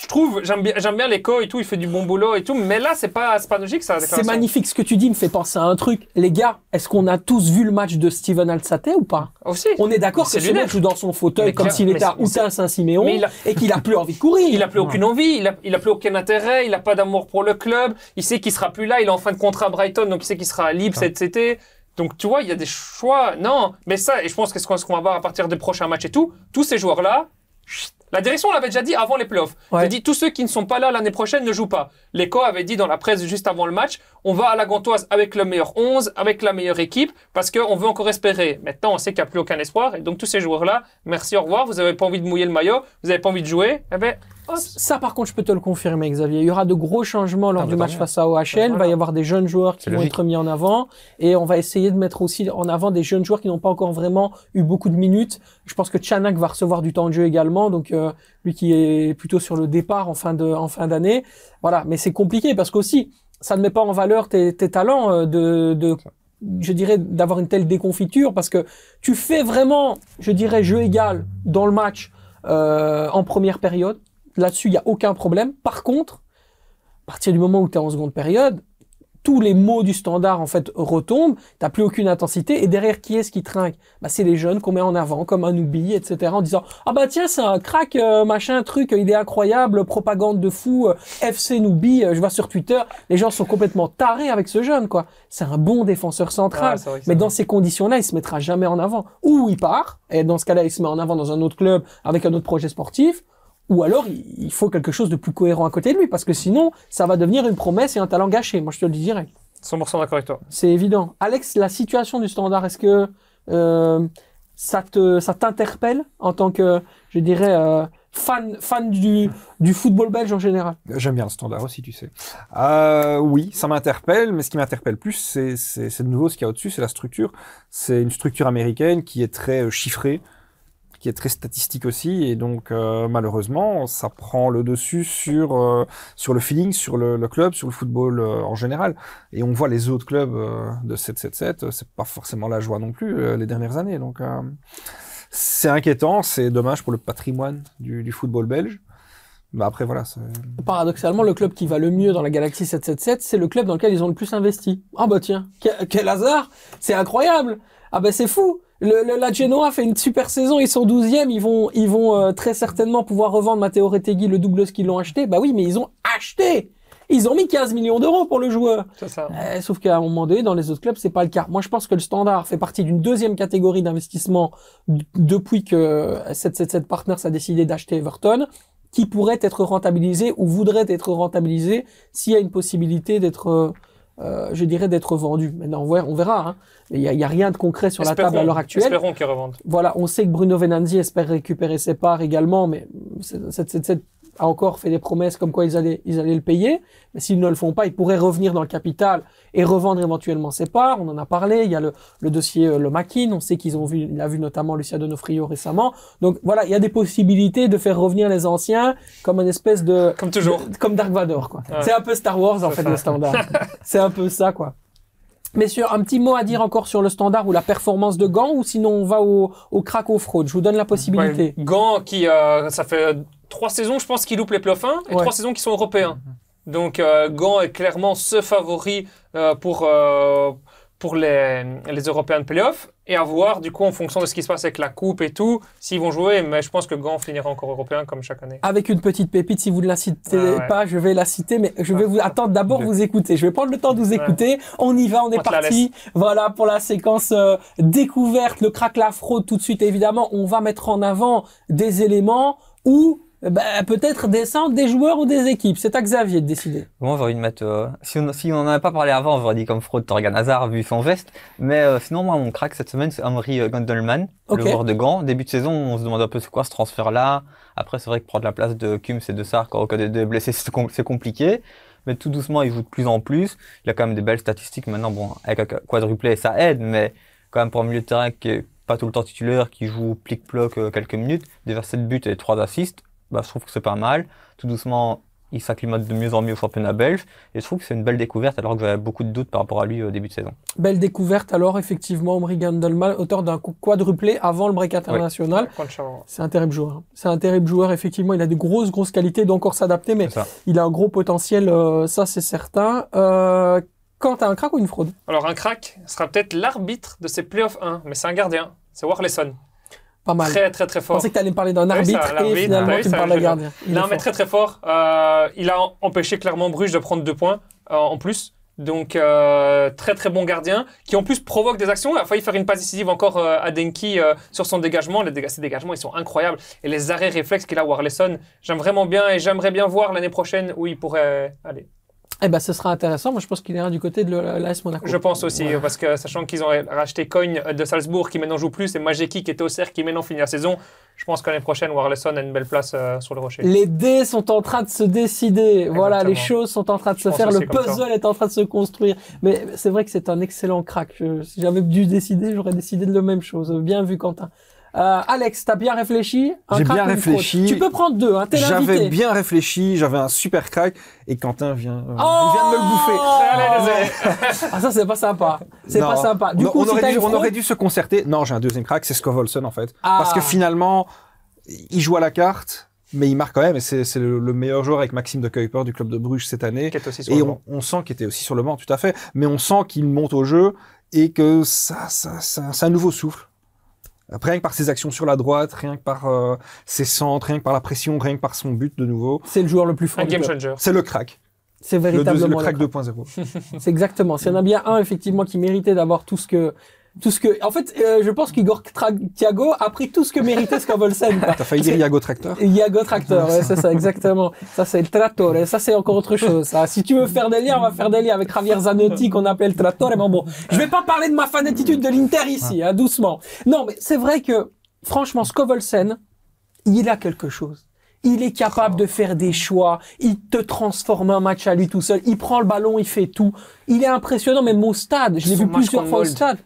je trouve, j'aime bien, bien l'écho et tout, il fait du bon boulot et tout, mais là, c'est pas, pas logique, ça. C'est magnifique. Ce que tu dis me fait penser à un truc. Les gars, est-ce qu'on a tous vu le match de Steven Alzate ou pas? On est d'accord que ce mec joue dans son fauteuil comme s'il était à houtin Saint-Siméon et qu'il a plus envie de courir. Il a plus aucune envie, il a, plus aucun intérêt, il n'a pas d'amour pour le club, il sait qu'il sera plus là, il est en fin de contrat à Brighton, donc il sait qu'il sera libre ouais. cet été. Donc, tu vois, il y a des choix. Non, mais ça, et je pense que ce qu'on va voir à partir des prochains matchs et tout, tous ces joueurs-là, la direction l'avait déjà dit avant les playoffs. Elle a dit tous ceux qui ne sont pas là l'année prochaine ne jouent pas. L'Éco avait dit dans la presse juste avant le match, on va à la Gantoise avec le meilleur 11, avec la meilleure équipe, parce qu'on veut encore espérer. Maintenant, on sait qu'il n'y a plus aucun espoir, et donc tous ces joueurs-là, merci, au revoir, vous n'avez pas envie de mouiller le maillot, vous n'avez pas envie de jouer, eh ben, ça, par contre, je peux te le confirmer, Xavier. Il y aura de gros changements lors ah, du bah, match bah, face à OHL. Bah, Il va y avoir des jeunes joueurs qui vont être mis en avant. Et on va essayer de mettre aussi en avant des jeunes joueurs qui n'ont pas encore vraiment eu beaucoup de minutes. Je pense que Chanak va recevoir du temps de jeu également, donc euh, lui qui est plutôt sur le départ en fin de en fin d'année. Voilà, mais c'est compliqué parce qu'aussi ça ne met pas en valeur tes, talents euh, de, je dirais d'avoir une telle déconfiture parce que tu fais vraiment, je dirais jeu égal dans le match euh, en première période. Là-dessus, il y a aucun problème. Par contre, à partir du moment où tu es en seconde période, tous les mots du standard en fait retombent, t'as plus aucune intensité, et derrière qui est-ce qui trinque bah, C'est les jeunes qu'on met en avant, comme un oubli, etc. en disant « Ah bah tiens, c'est un crack, euh, machin, truc, il est incroyable, propagande de fou, euh, FC Noobie, euh, je vois sur Twitter, les gens sont complètement tarés avec ce jeune, quoi. C'est un bon défenseur central, mais dans ces conditions-là, il se mettra jamais en avant. Ou il part, et dans ce cas-là, il se met en avant dans un autre club avec un autre projet sportif, ou alors, il faut quelque chose de plus cohérent à côté de lui, parce que sinon, ça va devenir une promesse et un talent gâché. Moi, je te le dis direct. 100% d'accord avec toi. C'est évident. Alex, la situation du standard, est-ce que euh, ça ça t'interpelle en tant que, je dirais, euh, fan, fan du, du, football belge en général J'aime bien le standard aussi, tu sais. Euh, oui, ça m'interpelle, mais ce qui m'interpelle plus, c'est de nouveau ce qu'il y a au-dessus, c'est la structure. C'est une structure américaine qui est très chiffrée qui est très statistique aussi, et donc euh, malheureusement, ça prend le dessus sur, euh, sur le feeling, sur le, le club, sur le football euh, en général. Et on voit les autres clubs de 777, c'est pas forcément la joie non plus les dernières années. Donc c'est inquiétant, c'est dommage pour le patrimoine du, du football belge. Bah après, voilà. Paradoxalement, le club qui va le mieux dans la Galaxie 777, c'est le club dans lequel ils ont le plus investi. Ah bah tiens, quel, quel hasard C'est incroyable Ah bah c'est fou le, la Genoa fait une super saison, ils sont 12 ils vont, ils vont euh, très certainement pouvoir revendre Matteo Retegui, le double ce qu'ils l'ont acheté. Bah oui, mais ils ont acheté Ils ont mis 15 millions d'euros pour le joueur. Ça. Euh, sauf qu'à un moment donné, dans les autres clubs, c'est pas le cas. Moi, je pense que le standard fait partie d'une deuxième catégorie d'investissement depuis que 777 Partners a décidé d'acheter Everton, qui pourrait être rentabilisé ou voudrait être rentabilisé s'il y a une possibilité d'être... Euh, euh, je dirais, d'être vendu. Mais non, on verra. Hein. Il n'y a, rien de concret sur la table à l'heure actuelle. Espérons qu'ils revende. Voilà, on sait que Bruno Venanzi espère récupérer ses parts également, mais cette a encore fait des promesses comme quoi ils allaient, ils allaient le payer. Mais s'ils ne le font pas, ils pourraient revenir dans le capital et revendre éventuellement ses parts. On en a parlé. Il y a le, le dossier euh, Le Makin. On sait qu'ils ont vu, il a vu notamment Lucia Donofrio récemment. Donc voilà, il y a des possibilités de faire revenir les anciens comme une espèce de. Comme toujours. comme Dark Vador, quoi. C'est un peu Star Wars, en fait, le standard. C'est un peu ça, quoi. Messieurs, un petit mot à dire encore sur le standard ou la performance de Gant, ou sinon on va au, au crack au fraude. Je vous donne la possibilité. Gant qui, euh, ça fait trois saisons, je pense qu'ils loupent les playoffs 1 et trois saisons qui sont européens. Mhm. Donc euh, Gant est clairement ce favori euh, pour, euh, pour les, les Européens de playoffs. Et à voir, du coup, en fonction de ce qui se passe avec la coupe et tout, s'ils vont jouer. Mais je pense que Gant finira encore européen comme chaque année. Avec une petite pépite, si vous ne la citez ah pas, je vais la citer, mais je vais ah. vous attendre d'abord vous écouter. Je vais prendre le temps de vous écouter. On y va, on est parti. Voilà pour la séquence découverte, le crack la fraude tout de suite. Évidemment, on va mettre en avant des éléments où euh, bah, peut-être descendre des joueurs ou des équipes. C'est à Xavier de décider. Moi, j'aurais envie de mettre. si on n'en avait pas parlé avant, on j'aurais dit comme fraude Torgan Hazard vu son veste. Mais euh, sinon, moi, mon crack cette semaine, c'est Amri euh, Gondelman, le joueur de gants. Début de saison, on se demande un peu ce quoi ce transfert-là. Après, c'est vrai que prendre la place de Kums et de Sark quand cas de blessé, c'est compliqué. Mais tout doucement, il joue de plus en plus. Il a quand même des belles statistiques. Maintenant, bon, avec un ça aide, mais quand même pour un milieu de terrain qui est pas tout le temps titulaire, qui joue plic-ploc quelques minutes, déverser de but et trois assists bah, je trouve que c'est pas mal. Tout doucement, il s'acclimate de mieux en mieux au championnat belge. Et je trouve que c'est une belle découverte, alors que j'avais beaucoup de doutes par rapport à lui au euh, début de saison. Belle découverte, alors, effectivement, Omri Gandelman, auteur d'un quadruplé avant le break international. C'est un terrible joueur. Hein. C'est un terrible joueur, effectivement. Il a de grosses, grosses qualités, donc encore s'adapter, mais il a un gros potentiel, euh, ça, c'est certain. Euh, Quant à un crack ou une fraude Alors, un crack sera peut-être l'arbitre de ces playoffs 1, mais c'est un gardien. C'est Warleson. Très, très, très fort. Je pensais que tu allais me parler d'un arbitre, et finalement, tu me Il non, mais très, très fort. Euh, il a empêché clairement Bruges de prendre deux points euh, en plus. Donc, euh, très, très bon gardien qui, en plus, provoque des actions. Il a failli faire une passe décisive encore à Denki sur son dégagement. Les ses dégagements, ils sont incroyables. Et les arrêts réflexes qu'il a, Warleson, j'aime vraiment bien et j'aimerais bien voir l'année prochaine où il pourrait aller. Eh ben, ce sera intéressant. Moi, je pense qu'il ira du côté de l'AS Monaco. Je pense aussi, parce que sachant qu'ils ont racheté Cogne de Salzbourg, qui maintenant joue plus, et Majeki, qui était au cercle, qui maintenant finit la saison, je pense qu'année prochaine, Warleson a une belle place euh, sur le rocher. Les dés sont en train de se décider. Voilà, les choses sont en train de se faire. Le puzzle est en train de se construire. Mais c'est vrai que c'est un excellent crack. si j'avais dû décider, j'aurais décidé de la même chose. Bien vu, Quentin. Euh, Alex, t'as bien réfléchi J'ai bien réfléchi. Tu peux prendre deux, hein, t'es J'avais bien réfléchi, j'avais un super crack, et Quentin vient, euh, oh vient de me le bouffer. Ah, ah ça c'est pas sympa, c'est pas sympa. Du coup, on, aurait dû, se concerter. Non, j'ai un deuxième crack, c'est Skov Olsen en fait, ah. parce que finalement, il joue à la carte, mais il marque quand même, et c'est le, meilleur joueur avec Maxime de Kuiper du club de Bruges cette année. et on, sent qu'il était aussi sur le banc, tout à fait, mais on sent qu'il monte au jeu et que ça, ça, ça c'est un nouveau souffle. Rien que par ses actions sur la droite, rien que par euh, ses centres, rien que par la pression, rien que par son but de nouveau. C'est le joueur le plus fort. Un game changer. C'est le crack. C'est véritablement le, crack, 2.0. c'est exactement. c'est y en a bien un effectivement qui méritait d'avoir tout ce que tout ce que, en fait, euh, je pense qu'Igor Thiago a pris tout ce que méritait Skovolsen T'as failli dire Iago Tracteur. Iago Tractor, ouais, c'est ça, exactement. Ça, c'est le Trattore. Ça, c'est encore autre chose, Si tu veux faire des liens, on va faire des liens avec Javier Zanotti, qu'on appelle Trattore. Mais bon, je vais pas parler de ma fanatitude de l'Inter ici, hein, doucement. Non, mais c'est vrai que, franchement, Skovolsen il a quelque chose. Il est capable de faire des choix. Il te transforme un match à lui tout seul. Il prend le ballon, il fait tout. Il est impressionnant, même au stade. Je l'ai vu plusieurs fois au stade.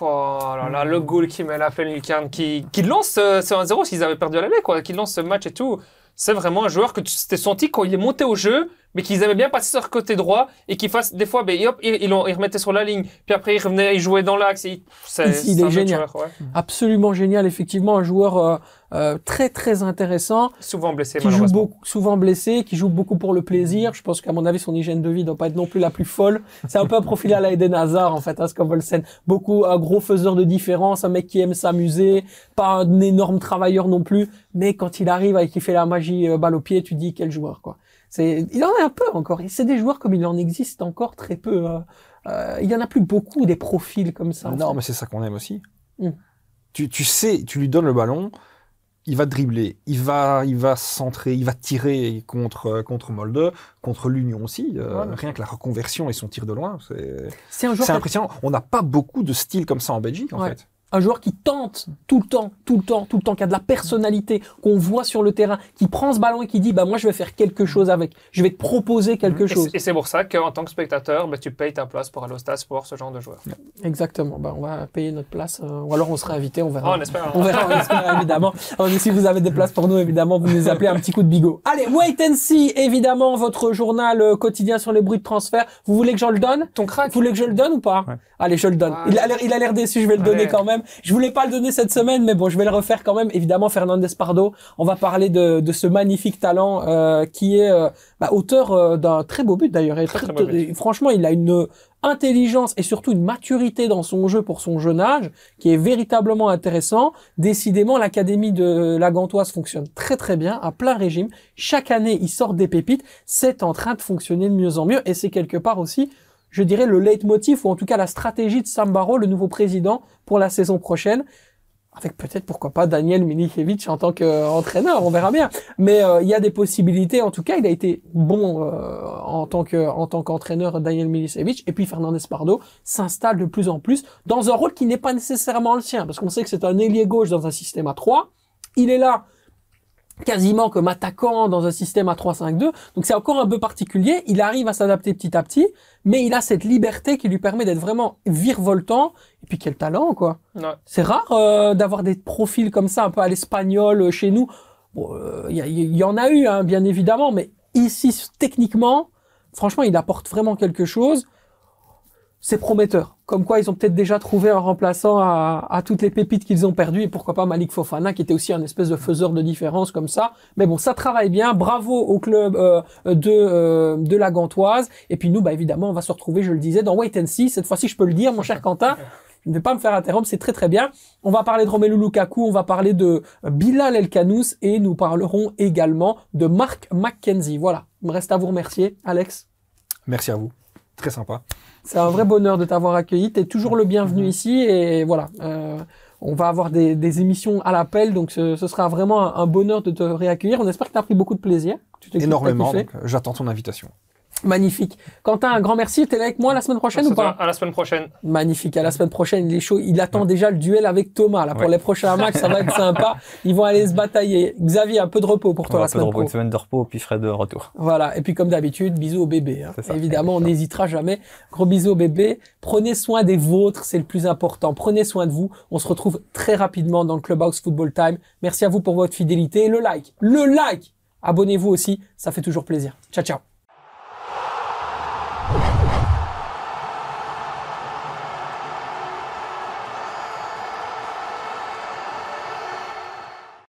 Oh là là, le goal qui met la pleine qui, qui lance euh, ce, 1-0 s'ils avaient perdu à l'aller, quoi, qui lance ce match et tout. C'est vraiment un joueur que tu t'es senti quand il est monté au jeu, mais qu'ils aimaient bien passer sur le côté droit et qu'ils fassent des fois, ben, hop, ils, ils, ils, remettaient sur la ligne, puis après ils revenaient, ils jouaient dans l'axe. C'est génial, joueur, absolument génial, effectivement, un joueur euh, euh, très très intéressant, souvent blessé, qui joue beaucoup, souvent blessé, qui joue beaucoup pour le plaisir. Je pense qu'à mon avis, son hygiène de vie doit pas être non plus la plus folle. C'est un peu un profil à la Eden Hazard en fait, à hein, beaucoup un gros faiseur de différence, un mec qui aime s'amuser, pas un énorme travailleur non plus, mais quand il arrive et qu'il fait la magie euh, balle au pied, tu dis quel joueur quoi il en a un peu encore. C'est des joueurs comme il en existe encore très peu. Hein. Euh, il y en a plus beaucoup des profils comme ça. Non, mais c'est ça qu'on aime aussi. Hum. Tu, sais, tu lui donnes le ballon, il va dribbler, il va, il va centrer, il va tirer contre contre Molde, contre l'Union aussi. Euh, rien que la reconversion et son tir de loin, c'est, impressionnant. On n'a pas beaucoup de styles comme ça en Belgique, en fait un joueur qui tente tout le temps, tout le temps, tout le temps, qui a de la personnalité, qu'on voit sur le terrain, qui prend ce ballon et qui dit bah moi je vais faire quelque chose avec, je vais te proposer quelque chose. Et c'est pour ça qu'en tant que spectateur, bah, tu payes ta place pour aller au stade pour ce genre de joueur. Exactement. Bah, on va payer notre place, euh, ou alors on sera invité, on verra. Ah, on espère. Hein. On espère évidemment. si vous avez des places pour nous, évidemment, vous nous appelez un petit coup de bigot. Allez, wait and see, évidemment, votre journal euh, quotidien sur les bruits de transfert. Vous voulez que j'en le donne Ton crack. Vous voulez que je le donne ou pas Allez, je le donne. il a l'air déçu, je vais le donner quand même. Je voulais pas le donner cette semaine, mais bon, je vais le refaire quand même. Évidemment, Fernandez Pardo. On va parler de, ce magnifique talent euh, qui est euh, bah, auteur euh, d'un très beau but d'ailleurs. Franchement, il a une intelligence et surtout une maturité dans son jeu pour son jeune âge qui est véritablement intéressant. Décidément, l'académie de la Gantoise fonctionne très très bien, à plein régime. Chaque année, il sort des pépites. C'est en train de fonctionner de mieux en mieux et c'est quelque part aussi je dirais, le leitmotiv, ou en tout cas la stratégie de Sam Barrow, le nouveau président, pour la saison prochaine avec peut-être pourquoi pas Daniel milicevic en tant qu'entraîneur, on verra bien. Mais euh, il y a des possibilités. En tout cas, il a été bon euh, en tant que en qu'entraîneur Daniel milicevic et puis Fernandez Pardo s'installe de plus en plus dans un rôle qui n'est pas nécessairement le sien parce qu'on sait que c'est un ailier gauche dans un système à 3. Il est là quasiment comme attaquant dans un système à 3-5-2. Donc c'est encore un peu particulier. Il arrive à s'adapter petit à petit, mais il a cette liberté qui lui permet d'être vraiment virevoltant. Et puis quel talent, quoi. C'est rare euh, d'avoir des profils comme ça, un peu à l'espagnol euh, chez nous. Euh, il y, en a eu, hein, bien évidemment, mais ici, techniquement, franchement, il apporte vraiment quelque chose. C'est prometteur comme quoi ils ont peut-être déjà trouvé un remplaçant à, toutes les pépites qu'ils ont perdues, et pourquoi pas Malik Fofana, qui était aussi un espèce de faiseur de différence comme ça. Mais bon, ça travaille bien, bravo au club euh, euh, de, la Gantoise, et puis nous, bah, évidemment, on va se retrouver, je le disais, dans Wait and See, cette fois-ci je peux le dire, mon cher Quentin, ne pas me faire interrompre, c'est très très bien. On va parler de Romelu Lukaku, on va parler de Bilal Elkanous, et nous parlerons également de Mark McKenzie. Voilà, il me reste à vous remercier, Alex. Merci à vous, très sympa. C'est un vrai bonheur de t'avoir accueilli. Tu es toujours le bienvenu mhm. ici et voilà. Euh, on va avoir des, émissions à l'appel, donc ce, sera vraiment un, bonheur de te réaccueillir. On espère que tu as pris beaucoup de plaisir. Énormément. Euh, j'attends ton invitation. Magnifique. Quentin, un grand merci. T'es là avec moi la semaine prochaine ah, ou pas À la semaine prochaine. Magnifique. À la semaine prochaine, il est chaud. Il attend déjà le duel avec Thomas. Là, pour les prochains matchs, ça va être sympa. Ils vont aller se batailler. Xavier, un peu de repos pour toi la semaine prochaine Une semaine de repos, puis serai de retour. Voilà. Et puis, comme d'habitude, bisous au bébé. Hein. Évidemment, on n'hésitera jamais. Gros bisous au bébé. Prenez soin des vôtres, c'est le plus important. Prenez soin de vous. On se retrouve très rapidement dans le Clubhouse Football Time. Merci à vous pour votre fidélité. le like. Le like. Abonnez-vous aussi. Ça fait toujours plaisir. Ciao, ciao.